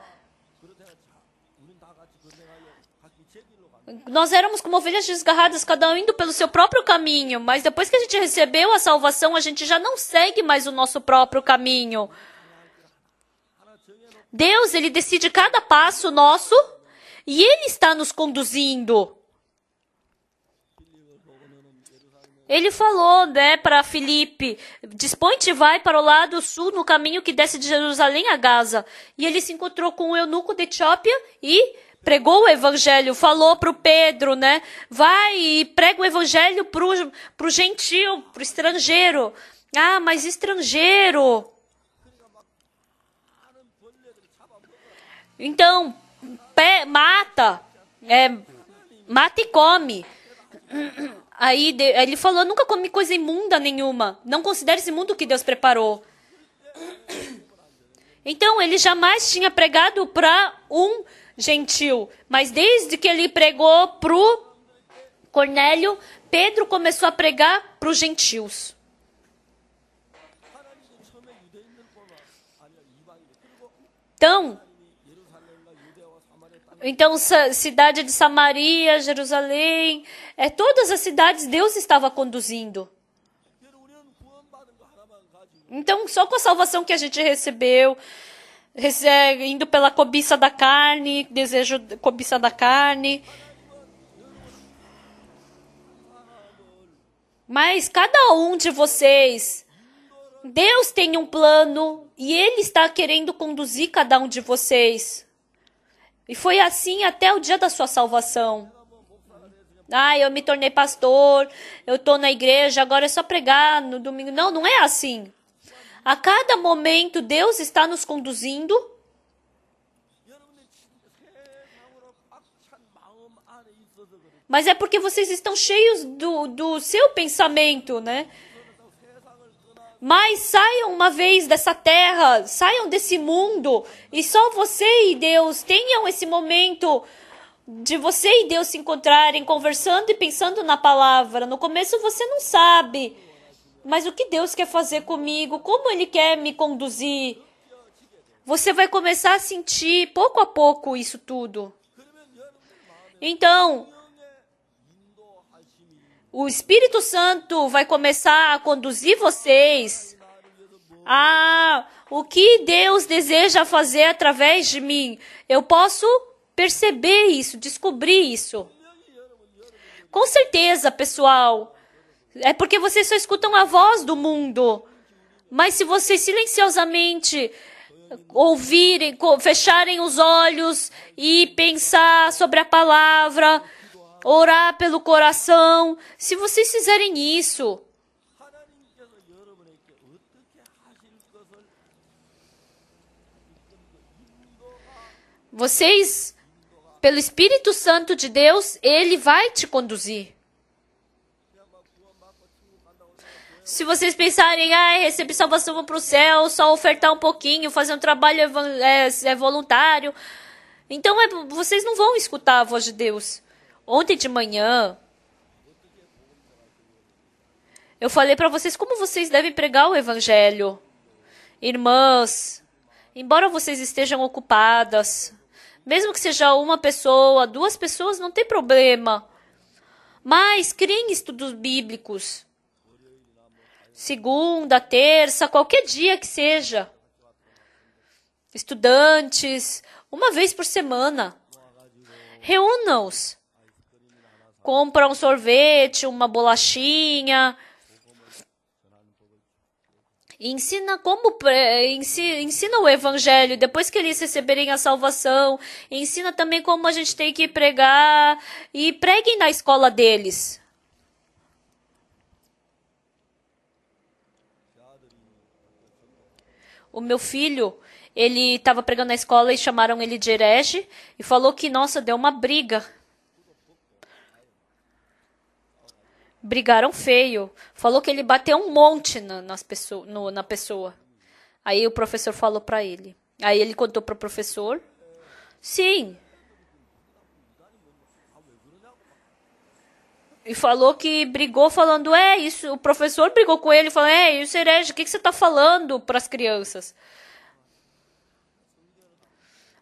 Nós éramos como ovelhas desgarradas, cada um indo pelo seu próprio caminho, mas depois que a gente recebeu a salvação, a gente já não segue mais o nosso próprio caminho. Deus, ele decide cada passo nosso e ele está nos conduzindo. Ele falou, né, para Filipe, dispõe-te vai para o lado sul no caminho que desce de Jerusalém a Gaza. E ele se encontrou com o eunuco da Etiópia e pregou o evangelho, falou para o Pedro, né? Vai e prega o evangelho para o gentil, para o estrangeiro. Ah, mas estrangeiro. Então, pé, mata, é, mata e come. Aí ele falou: nunca comi coisa imunda nenhuma. Não considere esse mundo que Deus preparou. Então, ele jamais tinha pregado para um gentil. Mas desde que ele pregou pro Cornélio, Pedro começou a pregar para os gentios. Então, então, cidade de Samaria, Jerusalém, é todas as cidades Deus estava conduzindo. Então, só com a salvação que a gente recebeu, é, indo pela cobiça da carne, desejo cobiça da carne. Mas cada um de vocês, Deus tem um plano e Ele está querendo conduzir cada um de vocês. E foi assim até o dia da sua salvação. Ah, eu me tornei pastor, eu estou na igreja, agora é só pregar no domingo. Não, não é assim. A cada momento Deus está nos conduzindo. Mas é porque vocês estão cheios do, do seu pensamento, né? Mas saiam uma vez dessa terra, saiam desse mundo, e só você e Deus tenham esse momento de você e Deus se encontrarem, conversando e pensando na palavra. No começo você não sabe. Mas o que Deus quer fazer comigo? Como Ele quer me conduzir? Você vai começar a sentir pouco a pouco isso tudo. Então, o Espírito Santo vai começar a conduzir vocês a o que Deus deseja fazer através de mim. Eu posso perceber isso, descobrir isso. Com certeza, pessoal. É porque vocês só escutam a voz do mundo. Mas se vocês silenciosamente ouvirem, fecharem os olhos e pensar sobre a palavra, orar pelo coração, se vocês fizerem isso, vocês, pelo Espírito Santo de Deus, ele vai te conduzir. Se vocês pensarem, ah, recebi salvação, vou pro céu, só ofertar um pouquinho, fazer um trabalho é, é voluntário. Então, é, vocês não vão escutar a voz de Deus. Ontem de manhã, eu falei para vocês como vocês devem pregar o evangelho. Irmãs, embora vocês estejam ocupadas, mesmo que seja uma pessoa, duas pessoas, não tem problema. Mas criem estudos bíblicos segunda, terça, qualquer dia que seja. Estudantes, uma vez por semana. Reúnam-os. Compra um sorvete, uma bolachinha. ensina como ensina o evangelho depois que eles receberem a salvação. Ensina também como a gente tem que pregar e preguem na escola deles. o meu filho, ele estava pregando na escola e chamaram ele de herege e falou que, nossa, deu uma briga. Brigaram feio. Falou que ele bateu um monte na, nas pessoa, no, na pessoa. Aí o professor falou para ele. Aí ele contou para o professor. Sim, E falou que brigou falando, é isso. O professor brigou com ele, falou, é isso, herege, o que, que você está falando para as crianças?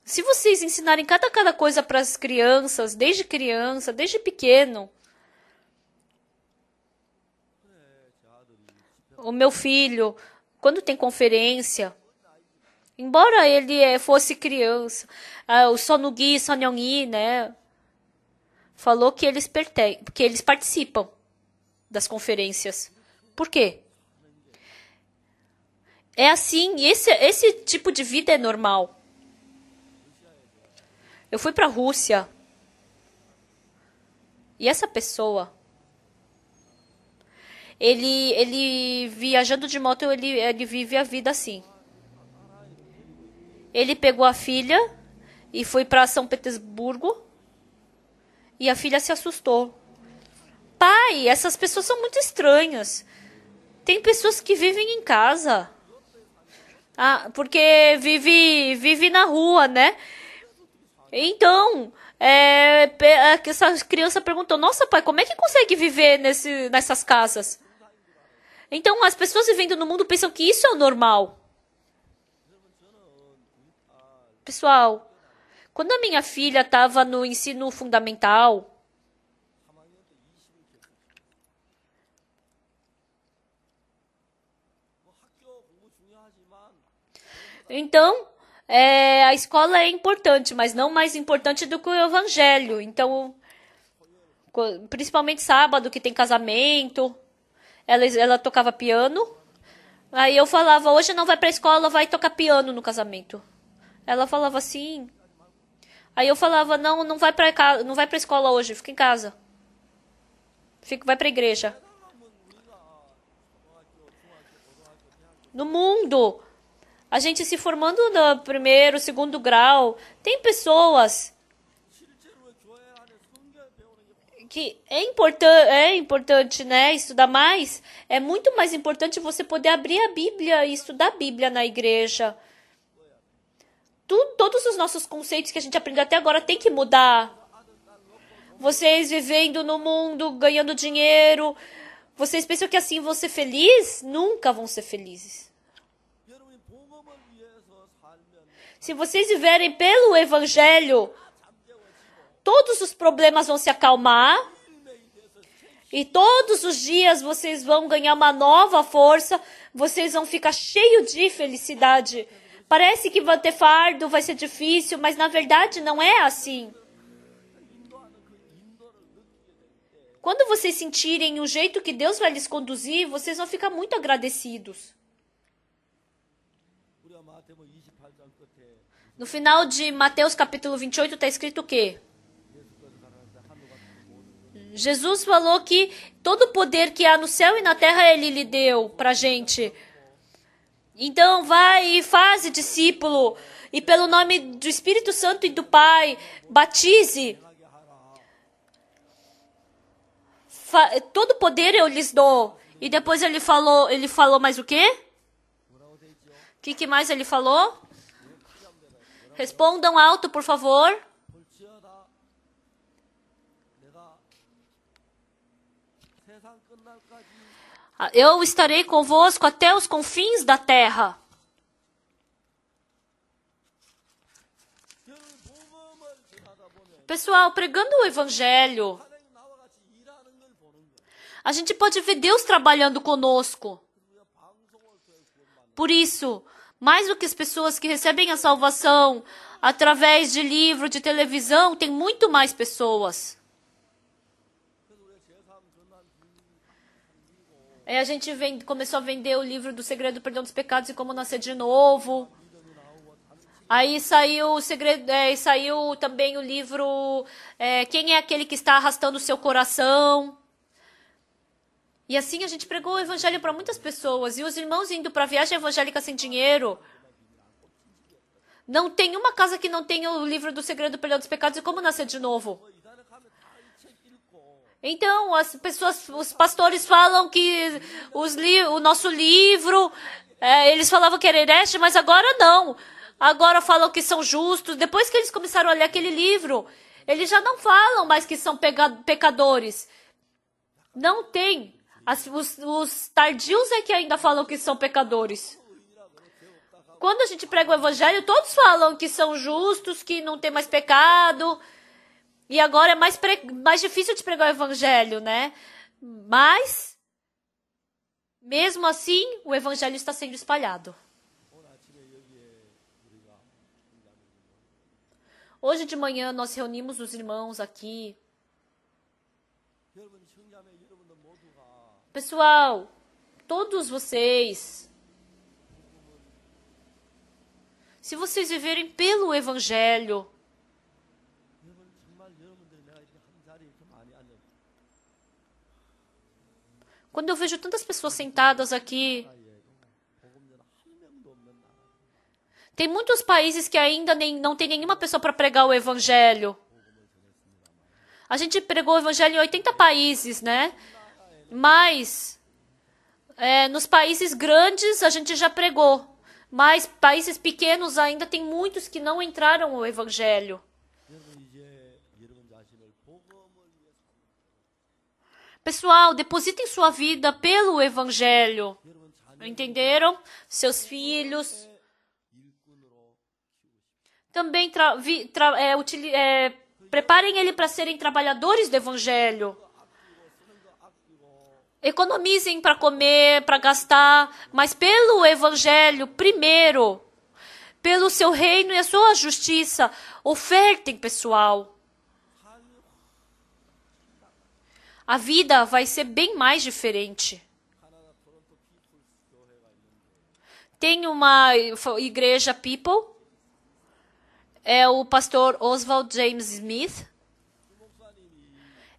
Se vocês ensinarem cada, cada coisa para as crianças, desde criança, desde pequeno. O meu filho, quando tem conferência, embora ele eh, fosse criança, ah, o o Sonugui, sonyongi né? falou que eles, que eles participam das conferências. Por quê? É assim, esse, esse tipo de vida é normal. Eu fui para a Rússia. E essa pessoa. Ele, ele viajando de moto, ele, ele vive a vida assim. Ele pegou a filha e foi para São Petersburgo e a filha se assustou. Pai, essas pessoas são muito estranhas. Tem pessoas que vivem em casa. Ah, porque vive, vive na rua, né? Então, é, essa criança perguntou: Nossa, pai, como é que consegue viver nesse, nessas casas? Então, as pessoas vivendo no mundo pensam que isso é o normal. Pessoal, quando a minha filha estava no ensino fundamental, Então, é, a escola é importante, mas não mais importante do que o evangelho. Então, principalmente sábado, que tem casamento, ela, ela tocava piano. Aí eu falava, hoje não vai para a escola, vai tocar piano no casamento. Ela falava assim, Aí eu falava, não, não vai pra casa, não vai pra escola hoje, fica em casa. Fica, vai pra igreja. No mundo, a gente se formando no primeiro, segundo grau, tem pessoas que é, importante é importante, né, estudar mais. É muito mais importante você poder abrir a Bíblia e estudar a Bíblia na igreja tu, todos os nossos conceitos que a gente aprendeu até agora tem que mudar. Vocês vivendo no mundo, ganhando dinheiro, vocês pensam que assim vão ser felizes? Nunca vão ser felizes. Se vocês viverem pelo Evangelho, todos os problemas vão se acalmar. E todos os dias vocês vão ganhar uma nova força, vocês vão ficar cheio de felicidade. Parece que vai ter fardo, vai ser difícil, mas na verdade não é assim. Quando vocês sentirem o jeito que Deus vai lhes conduzir, vocês vão ficar muito agradecidos. No final de Mateus capítulo 28 está escrito o quê? Jesus falou que todo o poder que há no céu e na terra ele lhe deu para gente. gente. Então vai e faze discípulo, e pelo nome do Espírito Santo e do Pai, batize. Fa todo poder eu lhes dou. E depois ele falou, ele falou mais o quê? O que, que mais ele falou? Respondam alto, por favor. Eu estarei convosco até os confins da terra. Pessoal, pregando o Evangelho, a gente pode ver Deus trabalhando conosco. Por isso, mais do que as pessoas que recebem a salvação através de livro, de televisão, tem muito mais pessoas É a gente vem, começou a vender o livro do Segredo do Perdão dos Pecados e Como Nascer de Novo. Aí saiu o segredo, é, saiu também o livro é, Quem é aquele que está arrastando o seu coração? E assim a gente pregou o evangelho para muitas pessoas e os irmãos indo para viagem evangélica sem dinheiro. Não tem uma casa que não tenha o livro do Segredo do Perdão dos Pecados e Como Nascer de Novo. Então, as pessoas, os pastores falam que os li, o nosso livro, é, eles falavam que era herege, mas agora não. Agora falam que são justos. Depois que eles começaram a ler aquele livro, eles já não falam mais que são pecadores. Não tem. As, os, os tardios é que ainda falam que são pecadores. Quando a gente prega o evangelho, todos falam que são justos, que não tem mais pecado. E agora é mais, pre... mais difícil de pregar o evangelho, né? Mas, mesmo assim, o evangelho está sendo espalhado. Hoje de manhã nós reunimos os irmãos aqui. Pessoal, todos vocês, se vocês viverem pelo Evangelho, Quando eu vejo tantas pessoas sentadas aqui. Tem muitos países que ainda nem, não tem nenhuma pessoa para pregar o evangelho. A gente pregou o evangelho em 80 países, né? Mas é, nos países grandes a gente já pregou. Mas países pequenos ainda tem muitos que não entraram o evangelho. Pessoal, depositem sua vida pelo Evangelho. Entenderam? Seus filhos. Também tra, vi, tra, é, é, preparem ele para serem trabalhadores do Evangelho. Economizem para comer, para gastar, mas pelo Evangelho primeiro. Pelo seu reino e a sua justiça. Ofertem, pessoal. a vida vai ser bem mais diferente. Tem uma igreja People, é o pastor Oswald James Smith.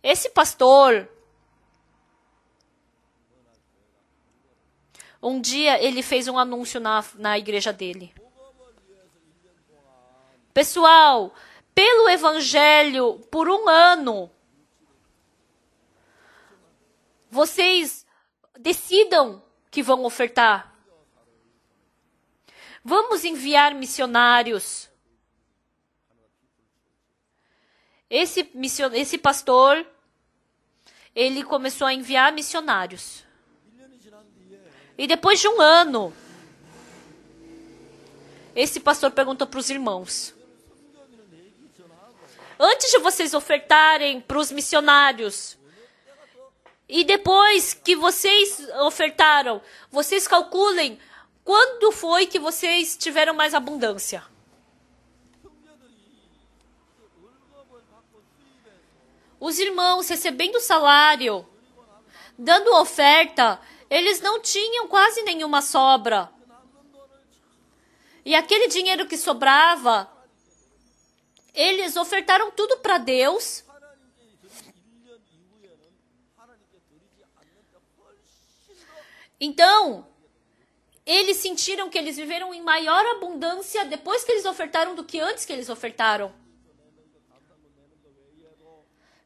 Esse pastor, um dia ele fez um anúncio na, na igreja dele. Pessoal, pelo evangelho, por um ano, vocês decidam que vão ofertar. Vamos enviar missionários. Esse, mission, esse pastor, ele começou a enviar missionários. E depois de um ano, esse pastor perguntou para os irmãos: Antes de vocês ofertarem para os missionários, e depois que vocês ofertaram, vocês calculem quando foi que vocês tiveram mais abundância. Os irmãos recebendo salário, dando oferta, eles não tinham quase nenhuma sobra. E aquele dinheiro que sobrava, eles ofertaram tudo para Deus Então, eles sentiram que eles viveram em maior abundância depois que eles ofertaram do que antes que eles ofertaram.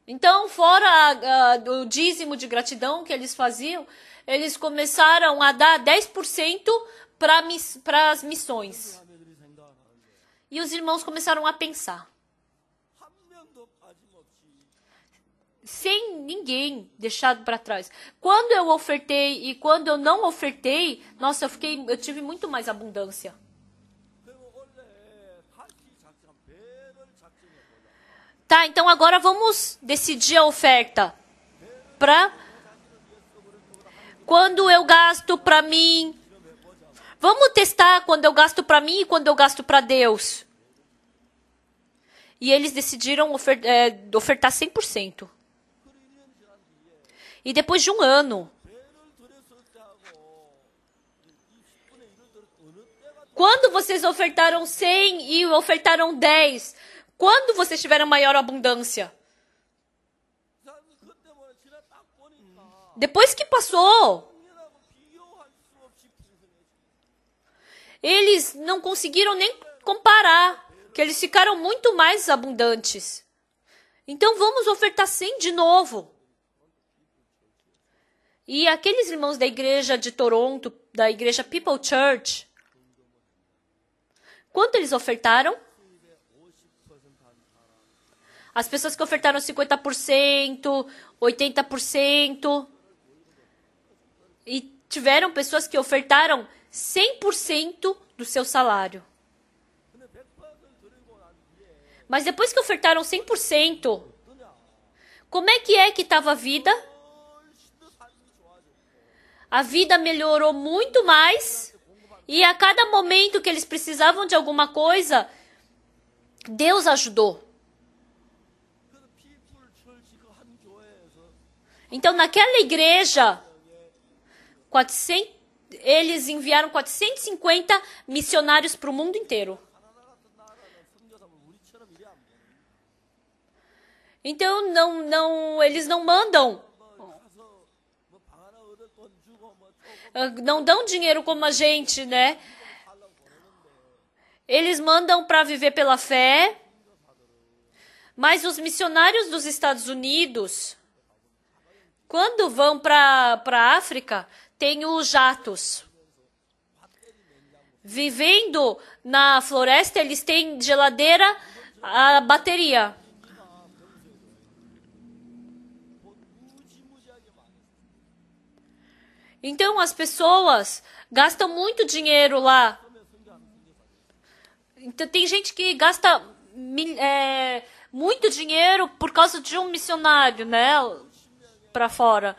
Então, fora uh, o dízimo de gratidão que eles faziam, eles começaram a dar 10% para miss, as missões. E os irmãos começaram a pensar. sem ninguém deixado para trás. Quando eu ofertei e quando eu não ofertei, nossa, eu fiquei, eu tive muito mais abundância. Tá, então agora vamos decidir a oferta Pra quando eu gasto para mim. Vamos testar quando eu gasto para mim e quando eu gasto para Deus. E eles decidiram ofer é, ofertar 100%. E depois de um ano, quando vocês ofertaram 100 e ofertaram 10, quando vocês tiveram maior abundância? Depois que passou, eles não conseguiram nem comparar, que eles ficaram muito mais abundantes. Então vamos ofertar 100 de novo. E aqueles irmãos da igreja de Toronto, da igreja People Church, quanto eles ofertaram? As pessoas que ofertaram 50%, 80%. E tiveram pessoas que ofertaram 100% do seu salário. Mas depois que ofertaram 100%, como é que é que estava a vida? A vida melhorou muito mais. E a cada momento que eles precisavam de alguma coisa, Deus ajudou. Então, naquela igreja, 400, eles enviaram 450 missionários para o mundo inteiro. Então, não, não, eles não mandam não dão dinheiro como a gente, né? Eles mandam para viver pela fé, mas os missionários dos Estados Unidos, quando vão para a África, têm os jatos. Vivendo na floresta, eles têm geladeira, a bateria. Então as pessoas gastam muito dinheiro lá. Então tem gente que gasta é, muito dinheiro por causa de um missionário, né, para fora.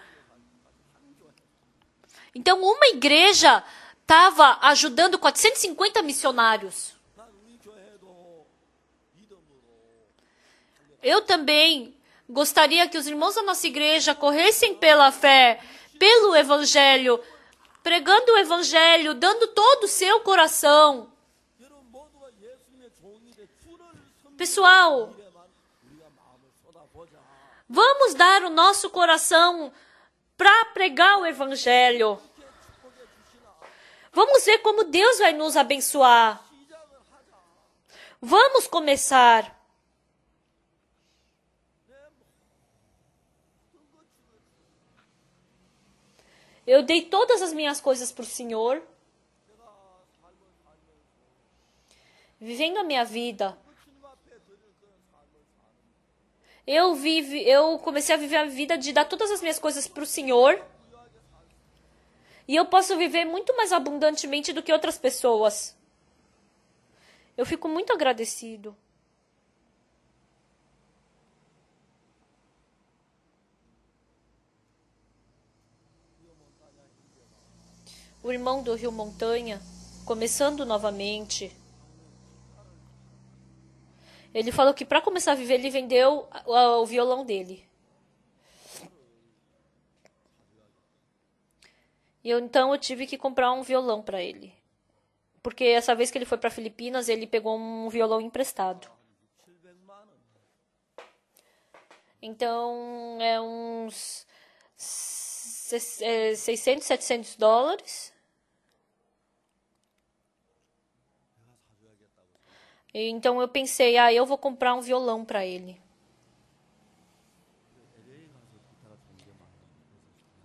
Então uma igreja estava ajudando 450 missionários. Eu também gostaria que os irmãos da nossa igreja corressem pela fé pelo Evangelho, pregando o Evangelho, dando todo o seu coração. Pessoal, vamos dar o nosso coração para pregar o Evangelho. Vamos ver como Deus vai nos abençoar. Vamos começar. Eu dei todas as minhas coisas para o Senhor. Vivendo a minha vida. Eu, vive, eu comecei a viver a vida de dar todas as minhas coisas para o Senhor. E eu posso viver muito mais abundantemente do que outras pessoas. Eu fico muito agradecido. o irmão do Rio Montanha, começando novamente. Ele falou que para começar a viver ele vendeu o violão dele. E eu, então eu tive que comprar um violão para ele. Porque essa vez que ele foi para Filipinas, ele pegou um violão emprestado. Então, é uns 600, 700 é, dólares. então eu pensei, ah, eu vou comprar um violão para ele.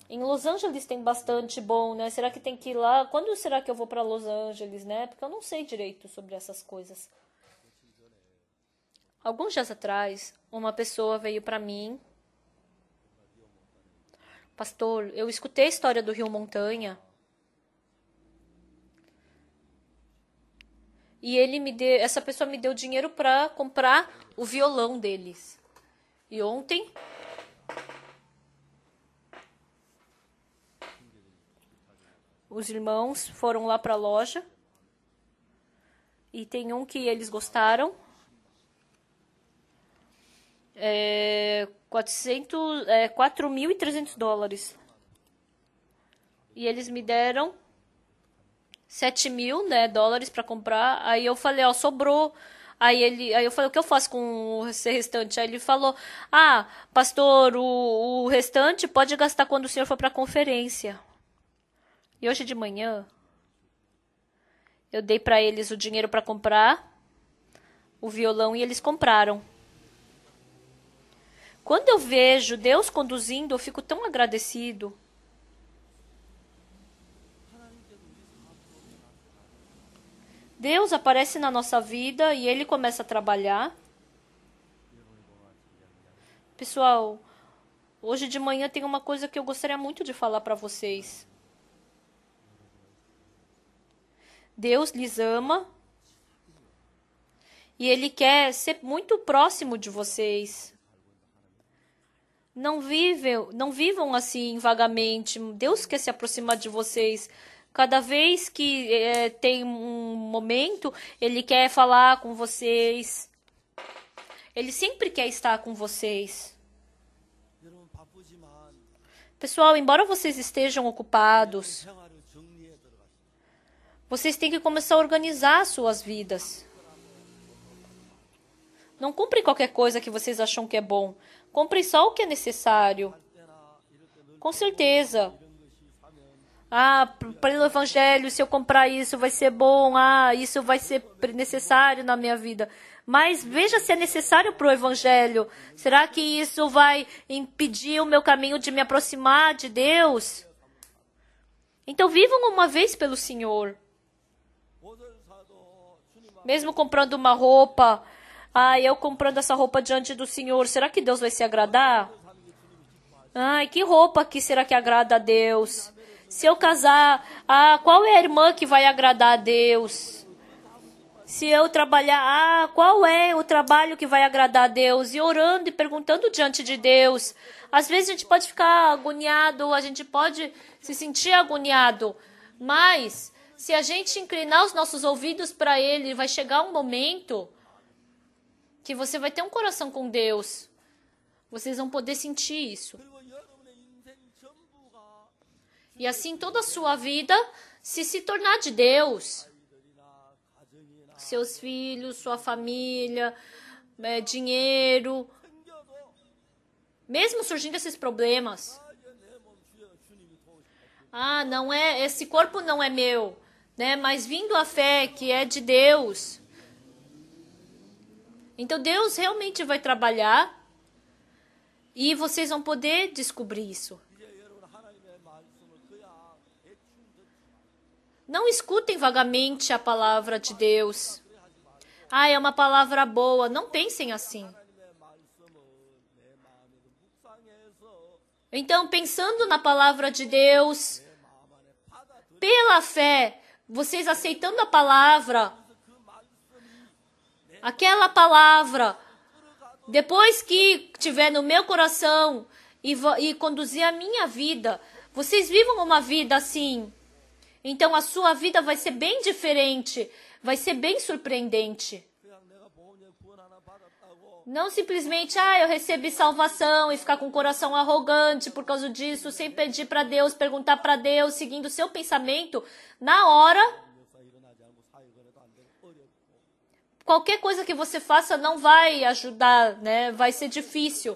Em Los Angeles tem bastante bom, né? Será que tem que ir lá? Quando será que eu vou para Los Angeles, né? Porque eu não sei direito sobre essas coisas. Alguns dias atrás, uma pessoa veio para mim. Pastor, eu escutei a história do Rio Montanha e ele me deu, essa pessoa me deu dinheiro para comprar o violão deles. E ontem os irmãos foram lá para a loja e tem um que eles gostaram. É, 400, é, 4.300 dólares. E eles me deram 7 mil, né, dólares para comprar. Aí eu falei, ó, sobrou. Aí ele, aí eu falei, o que eu faço com esse restante? Aí ele falou, ah, pastor, o, o restante pode gastar quando o senhor for para a conferência. E hoje de manhã eu dei para eles o dinheiro para comprar o violão e eles compraram. Quando eu vejo Deus conduzindo, eu fico tão agradecido. Deus aparece na nossa vida e ele começa a trabalhar. Pessoal, hoje de manhã tem uma coisa que eu gostaria muito de falar para vocês. Deus lhes ama e ele quer ser muito próximo de vocês. Não vivem, não vivam assim vagamente. Deus quer se aproximar de vocês. Cada vez que é, tem um momento, ele quer falar com vocês. Ele sempre quer estar com vocês. Pessoal, embora vocês estejam ocupados, vocês têm que começar a organizar suas vidas. Não compre qualquer coisa que vocês acham que é bom. Compre só o que é necessário. Com certeza, ah, para o evangelho, se eu comprar isso vai ser bom. Ah, isso vai ser necessário na minha vida. Mas veja se é necessário para o evangelho. Será que isso vai impedir o meu caminho de me aproximar de Deus? Então vivam uma vez pelo Senhor. Mesmo comprando uma roupa, ah, eu comprando essa roupa diante do Senhor, será que Deus vai se agradar? Ai, que roupa que será que agrada a Deus? Se eu casar, ah, qual é a irmã que vai agradar a Deus? Se eu trabalhar, ah, qual é o trabalho que vai agradar a Deus? E orando e perguntando diante de Deus. Às vezes a gente pode ficar agoniado, a gente pode se sentir agoniado, mas se a gente inclinar os nossos ouvidos para Ele, vai chegar um momento que você vai ter um coração com Deus. Vocês vão poder sentir isso e assim toda a sua vida se se tornar de Deus. Seus filhos, sua família, é, dinheiro. Mesmo surgindo esses problemas. Ah, não é, esse corpo não é meu, né? Mas vindo a fé que é de Deus. Então Deus realmente vai trabalhar e vocês vão poder descobrir isso. Não escutem vagamente a palavra de Deus. Ah, é uma palavra boa. Não pensem assim. Então, pensando na palavra de Deus, pela fé, vocês aceitando a palavra, aquela palavra, depois que tiver no meu coração e, e conduzir a minha vida, vocês vivam uma vida assim. Então a sua vida vai ser bem diferente, vai ser bem surpreendente. Não simplesmente, ah, eu recebi salvação e ficar com o coração arrogante por causa disso, sem pedir para Deus, perguntar para Deus, seguindo o seu pensamento, na hora. Qualquer coisa que você faça não vai ajudar, né? Vai ser difícil.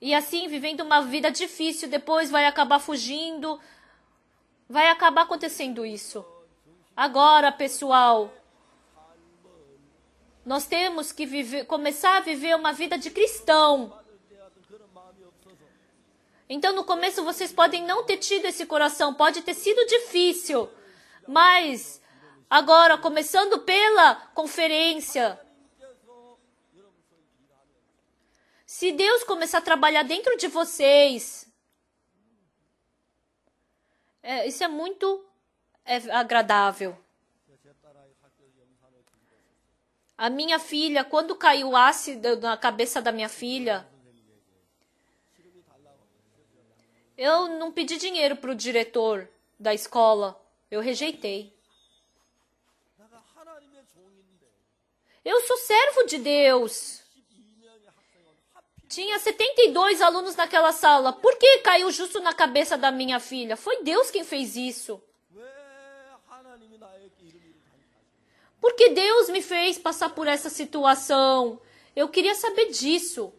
E assim, vivendo uma vida difícil, depois vai acabar fugindo, Vai acabar acontecendo isso. Agora, pessoal, nós temos que viver, começar a viver uma vida de cristão. Então, no começo, vocês podem não ter tido esse coração, pode ter sido difícil, mas agora, começando pela conferência, se Deus começar a trabalhar dentro de vocês, é, isso é muito é, agradável. A minha filha, quando caiu ácido na cabeça da minha filha, eu não pedi dinheiro para o diretor da escola. Eu rejeitei. Eu sou servo de Deus. Tinha 72 alunos naquela sala. Por que caiu justo na cabeça da minha filha? Foi Deus quem fez isso. Porque Deus me fez passar por essa situação. Eu queria saber disso.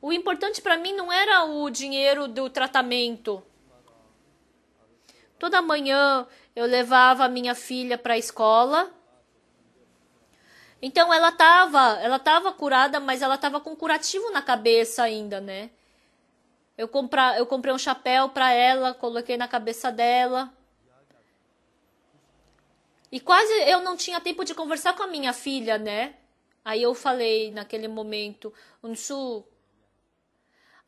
O importante para mim não era o dinheiro do tratamento. Toda manhã eu levava a minha filha para a escola então ela tava, ela tava curada, mas ela tava com curativo na cabeça ainda, né? Eu, compra, eu comprei um chapéu para ela, coloquei na cabeça dela. E quase eu não tinha tempo de conversar com a minha filha, né? Aí eu falei naquele momento, Unsu.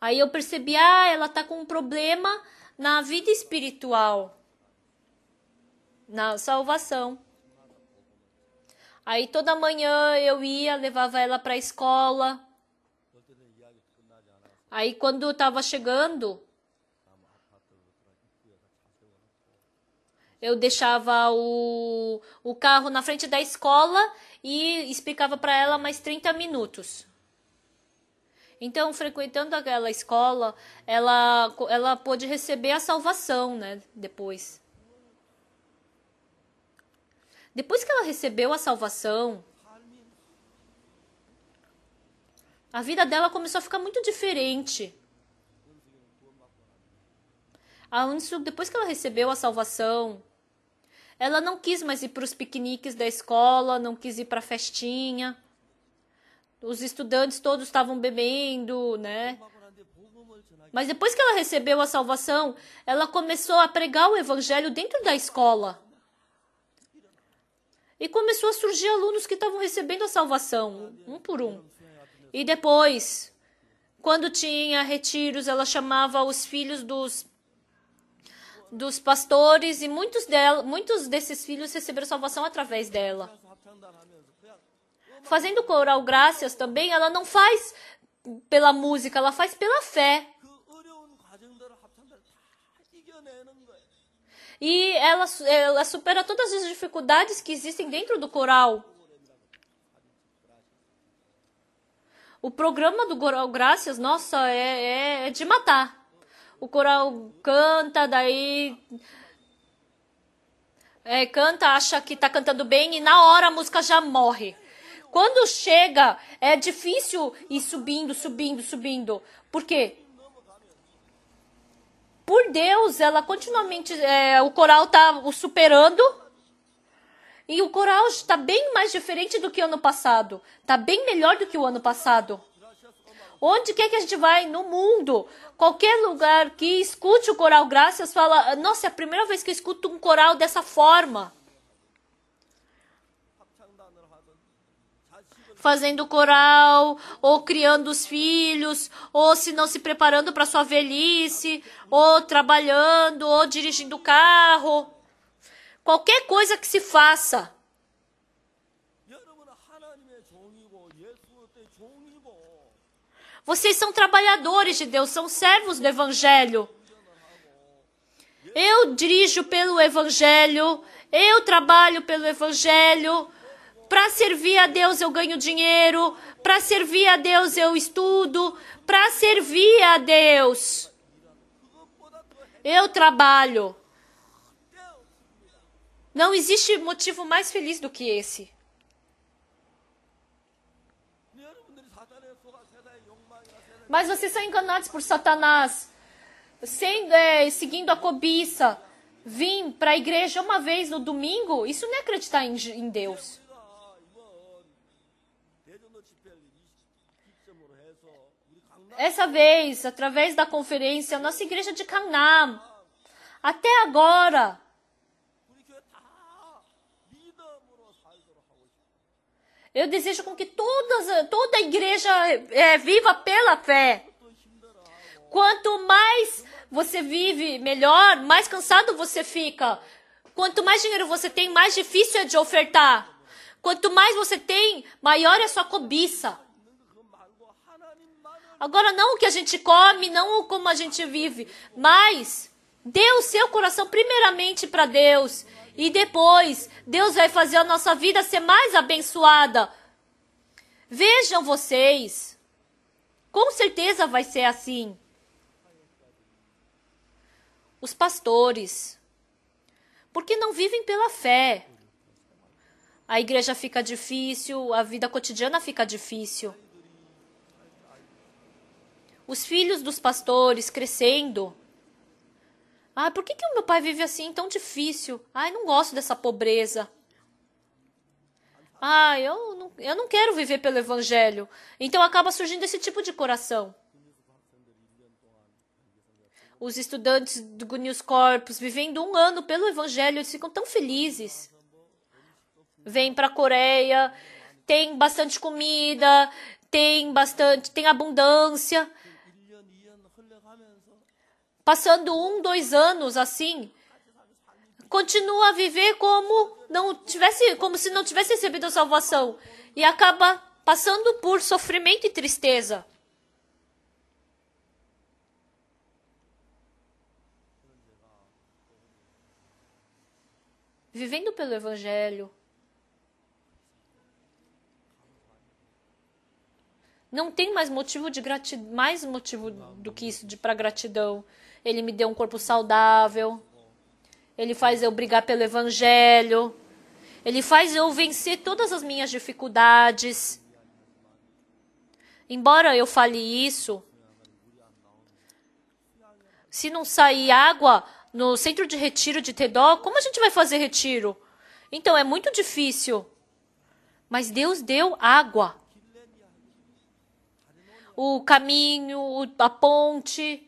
Aí eu percebi, ah, ela tá com um problema na vida espiritual, na salvação. Aí toda manhã eu ia, levava ela para a escola. Aí quando eu estava chegando, eu deixava o, o carro na frente da escola e explicava para ela mais 30 minutos. Então, frequentando aquela escola, ela, ela pôde receber a salvação, né? Depois. Depois que ela recebeu a salvação, a vida dela começou a ficar muito diferente. A Unisug, depois que ela recebeu a salvação, ela não quis mais ir para os piqueniques da escola, não quis ir para a festinha. Os estudantes todos estavam bebendo, né? Mas depois que ela recebeu a salvação, ela começou a pregar o evangelho dentro da escola. E começou a surgir alunos que estavam recebendo a salvação, um por um. E depois, quando tinha retiros, ela chamava os filhos dos dos pastores e muitos dela, muitos desses filhos receberam salvação através dela. Fazendo coral graças também, ela não faz pela música, ela faz pela fé. e ela, ela supera todas as dificuldades que existem dentro do coral. O programa do Coral Graças, nossa, é, é, é de matar. O coral canta, daí. É, canta, acha que tá cantando bem e na hora a música já morre. Quando chega, é difícil ir subindo, subindo, subindo. Por quê? por Deus, ela continuamente. É, o coral tá o superando. E o coral está bem mais diferente do que o ano passado. está bem melhor do que o ano passado. Onde quer que a gente vai no mundo, qualquer lugar que escute o coral Graças fala: "Nossa, é a primeira vez que eu escuto um coral dessa forma". fazendo coral, ou criando os filhos, ou se não se preparando para sua velhice, ou trabalhando, ou dirigindo carro. Qualquer coisa que se faça. Vocês são trabalhadores de Deus, são servos do Evangelho. Eu dirijo pelo Evangelho, eu trabalho pelo Evangelho, para servir a Deus eu ganho dinheiro, para servir a Deus eu estudo, para servir a Deus eu trabalho. Não existe motivo mais feliz do que esse. Mas vocês são enganados por Satanás, sendo, é, seguindo a cobiça. Vim para a igreja uma vez no domingo, isso não é acreditar em, em Deus. Essa vez, através da conferência, nossa igreja de Canaã, até agora, eu desejo com que todas, toda a igreja é, viva pela fé. Quanto mais você vive, melhor, mais cansado você fica. Quanto mais dinheiro você tem, mais difícil é de ofertar. Quanto mais você tem, maior é a sua cobiça. Agora, não o que a gente come, não como a gente vive, mas dê o seu coração primeiramente para Deus. E depois, Deus vai fazer a nossa vida ser mais abençoada. Vejam vocês. Com certeza vai ser assim. Os pastores. Porque não vivem pela fé. A igreja fica difícil, a vida cotidiana fica difícil os filhos dos pastores crescendo. Ah, por que, que o meu pai vive assim, tão difícil? Ai, não gosto dessa pobreza. Ah, eu não, eu não quero viver pelo evangelho. Então acaba surgindo esse tipo de coração. Os estudantes do Good News Corpus vivendo um ano pelo evangelho, eles ficam tão felizes. Vêm para a Coreia, tem bastante comida, tem bastante, tem abundância passando um, dois anos assim, continua a viver como não tivesse, como se não tivesse recebido a salvação e acaba passando por sofrimento e tristeza. Vivendo pelo Evangelho, não tem mais motivo de gratidão, mais motivo do que isso de para gratidão. Ele me deu um corpo saudável. Ele faz eu brigar pelo evangelho. Ele faz eu vencer todas as minhas dificuldades. Embora eu fale isso, se não sair água no centro de retiro de Tedó, como a gente vai fazer retiro? Então é muito difícil. Mas Deus deu água. O caminho, a ponte,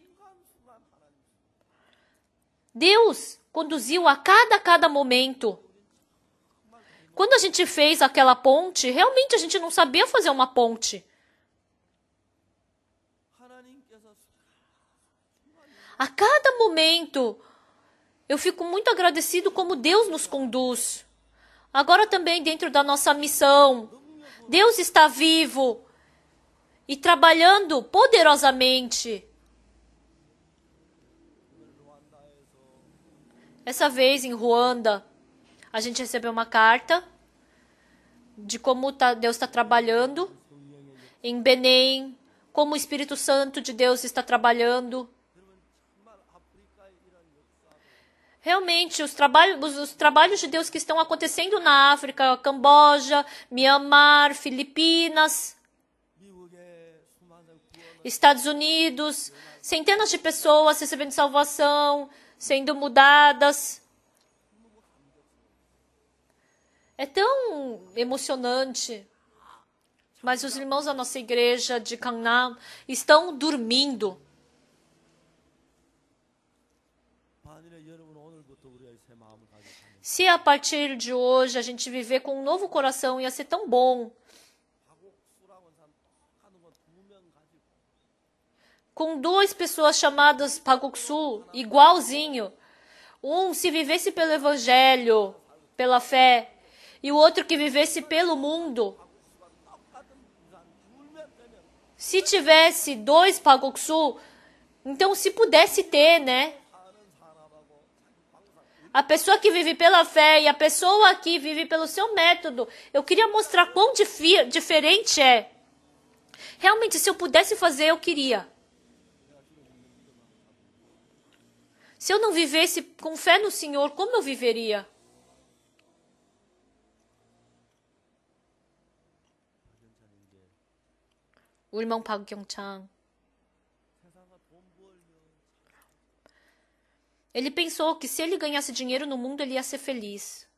Deus conduziu a cada cada momento. Quando a gente fez aquela ponte, realmente a gente não sabia fazer uma ponte. A cada momento, eu fico muito agradecido como Deus nos conduz. Agora também dentro da nossa missão, Deus está vivo e trabalhando poderosamente. Essa vez em Ruanda, a gente recebeu uma carta de como tá, Deus está trabalhando. Em Benin, como o Espírito Santo de Deus está trabalhando. Realmente, os trabalhos, os trabalhos de Deus que estão acontecendo na África, Camboja, Mianmar, Filipinas, Estados Unidos, centenas de pessoas recebendo salvação, sendo mudadas. É tão emocionante. Mas os irmãos da nossa igreja de Canaã estão dormindo. Se a partir de hoje a gente viver com um novo coração, ia ser tão bom. com duas pessoas chamadas Paguksu, igualzinho. Um se vivesse pelo evangelho, pela fé, e o outro que vivesse pelo mundo. Se tivesse dois Paguksu, então se pudesse ter, né? A pessoa que vive pela fé e a pessoa que vive pelo seu método. Eu queria mostrar quão diferente é. Realmente, se eu pudesse fazer, eu queria. Se eu não vivesse com fé no Senhor, como eu viveria? O irmão Park Kyung-chang. Ele pensou que se ele ganhasse dinheiro no mundo, ele ia ser feliz.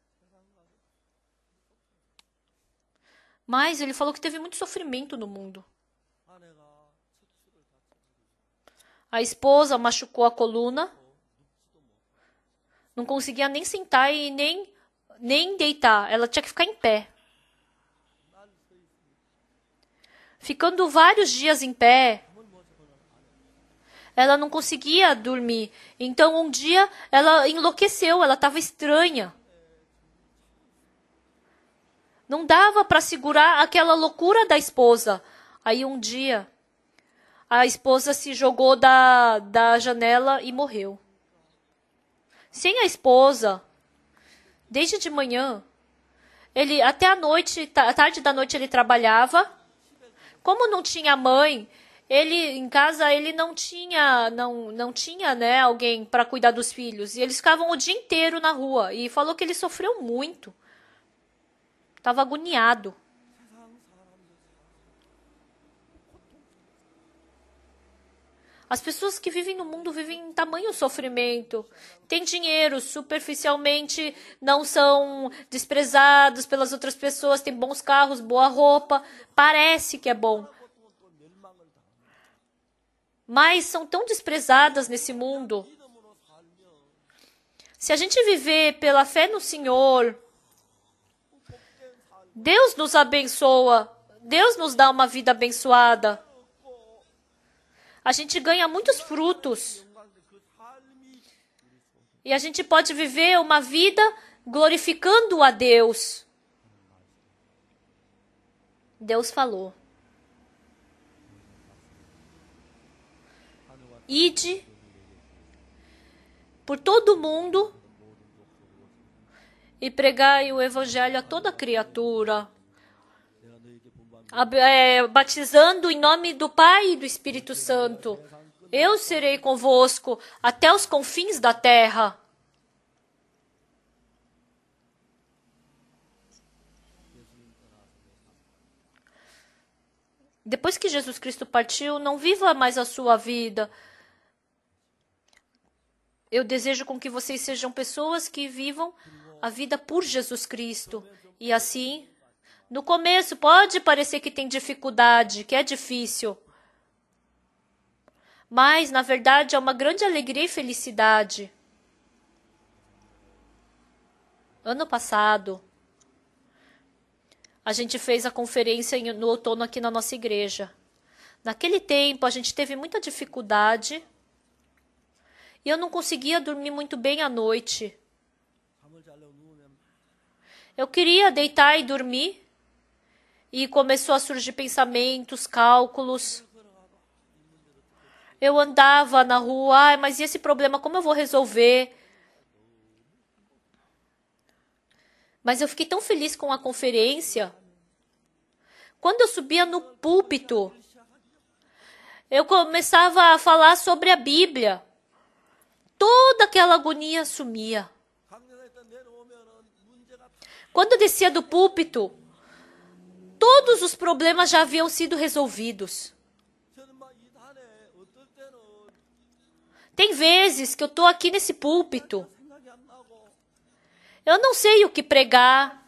Mas ele falou que teve muito sofrimento no mundo. A esposa machucou a coluna. Não conseguia nem sentar e nem, nem deitar. Ela tinha que ficar em pé. Ficando vários dias em pé, ela não conseguia dormir. Então um dia ela enlouqueceu, ela estava estranha. Não dava para segurar aquela loucura da esposa. Aí um dia a esposa se jogou da, da janela e morreu sem a esposa, desde de manhã. Ele até a noite, tarde da noite ele trabalhava. Como não tinha mãe, ele em casa ele não tinha, não, não tinha, né, alguém para cuidar dos filhos e eles ficavam o dia inteiro na rua e falou que ele sofreu muito. Tava agoniado. As pessoas que vivem no mundo vivem em tamanho sofrimento têm dinheiro, superficialmente não são desprezados pelas outras pessoas, têm bons carros, boa roupa, parece que é bom. Mas são tão desprezadas nesse mundo. Se a gente viver pela fé no Senhor, Deus nos abençoa, Deus nos dá uma vida abençoada. A gente ganha muitos frutos. E a gente pode viver uma vida glorificando a Deus. Deus falou. Ide por todo o mundo e pregai o evangelho a toda criatura, é, batizando em nome do Pai e do Espírito Santo. Eu serei convosco até os confins da terra. Depois que Jesus Cristo partiu, não viva mais a sua vida. Eu desejo com que vocês sejam pessoas que vivam a vida por Jesus Cristo. E assim, no começo pode parecer que tem dificuldade, que é difícil mas na verdade é uma grande alegria e felicidade. Ano passado, a gente fez a conferência no outono aqui na nossa igreja. Naquele tempo, a gente teve muita dificuldade e eu não conseguia dormir muito bem à noite. Eu queria deitar e dormir e começou a surgir pensamentos, cálculos. Eu andava na rua, mas e esse problema como eu vou resolver? Mas eu fiquei tão feliz com a conferência. Quando eu subia no púlpito, eu começava a falar sobre a Bíblia. Toda aquela agonia sumia. Quando eu descia do púlpito, todos os problemas já haviam sido resolvidos. Tem vezes que eu estou aqui nesse púlpito. Eu não sei o que pregar.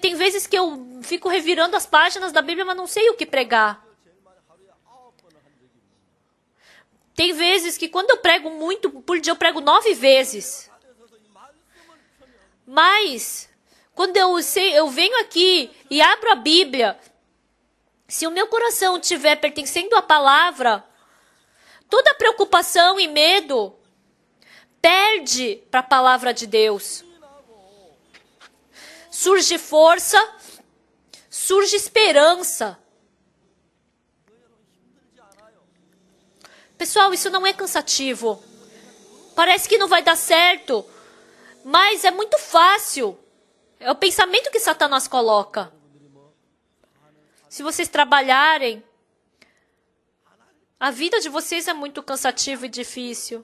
tem vezes que eu fico revirando as páginas da Bíblia, mas não sei o que pregar. Tem vezes que quando eu prego muito, por dia eu prego nove vezes. Mas, quando eu, sei, eu venho aqui e abro a Bíblia se o meu coração estiver pertencendo à palavra, toda preocupação e medo perde para a palavra de Deus. Surge força, surge esperança. Pessoal, isso não é cansativo. Parece que não vai dar certo, mas é muito fácil. É o pensamento que Satanás coloca. Se vocês trabalharem, a vida de vocês é muito cansativa e difícil.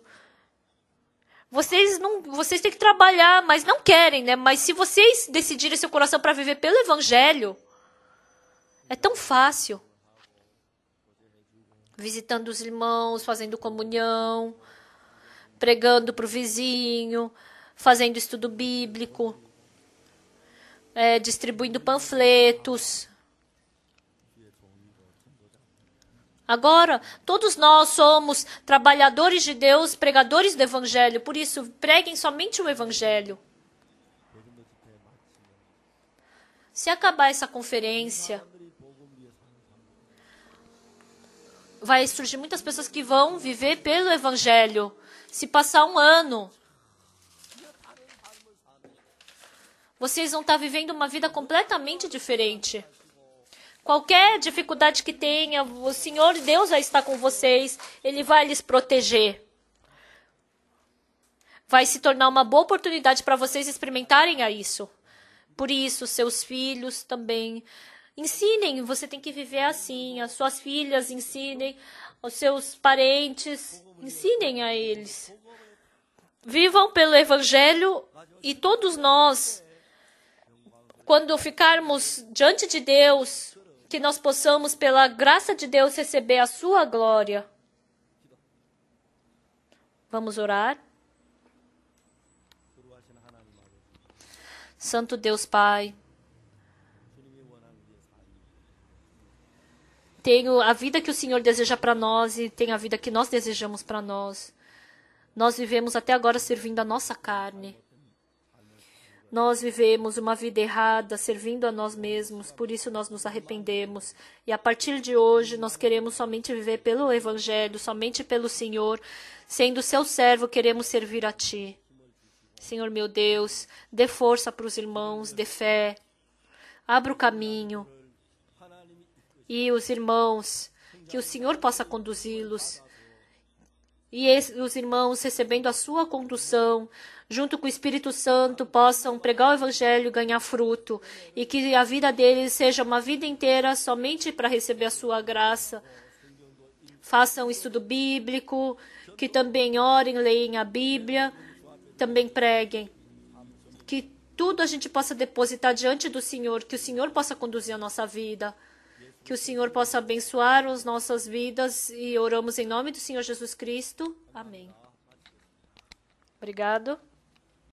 Vocês não, vocês têm que trabalhar, mas não querem, né? Mas se vocês decidirem seu coração para viver pelo evangelho, é tão fácil. Visitando os irmãos, fazendo comunhão, pregando para o vizinho, fazendo estudo bíblico, é, distribuindo panfletos, Agora, todos nós somos trabalhadores de Deus, pregadores do Evangelho, por isso, preguem somente o Evangelho. Se acabar essa conferência, vai surgir muitas pessoas que vão viver pelo Evangelho. Se passar um ano, vocês vão estar vivendo uma vida completamente diferente. Qualquer dificuldade que tenha, o Senhor Deus vai estar com vocês, ele vai lhes proteger. Vai se tornar uma boa oportunidade para vocês experimentarem a isso. Por isso, seus filhos também ensinem, você tem que viver assim. As suas filhas ensinem, os seus parentes ensinem a eles. Vivam pelo evangelho e todos nós quando ficarmos diante de Deus, que nós possamos, pela graça de Deus, receber a sua glória. Vamos orar. Santo Deus Pai, tenho a vida que o Senhor deseja para nós e tem a vida que nós desejamos para nós. Nós vivemos até agora servindo a nossa carne. Nós vivemos uma vida errada, servindo a nós mesmos, por isso nós nos arrependemos. E a partir de hoje, nós queremos somente viver pelo Evangelho, somente pelo Senhor. Sendo seu servo, queremos servir a Ti. Senhor meu Deus, dê força para os irmãos, dê fé, abra o caminho. E os irmãos, que o Senhor possa conduzi-los. E os irmãos recebendo a sua condução, junto com o Espírito Santo, possam pregar o Evangelho e ganhar fruto, e que a vida deles seja uma vida inteira somente para receber a sua graça. Façam estudo bíblico, que também orem, leiam a Bíblia, também preguem. Que tudo a gente possa depositar diante do Senhor, que o Senhor possa conduzir a nossa vida. Que o Senhor possa abençoar as nossas vidas e oramos em nome do Senhor Jesus Cristo. Amém. Obrigado.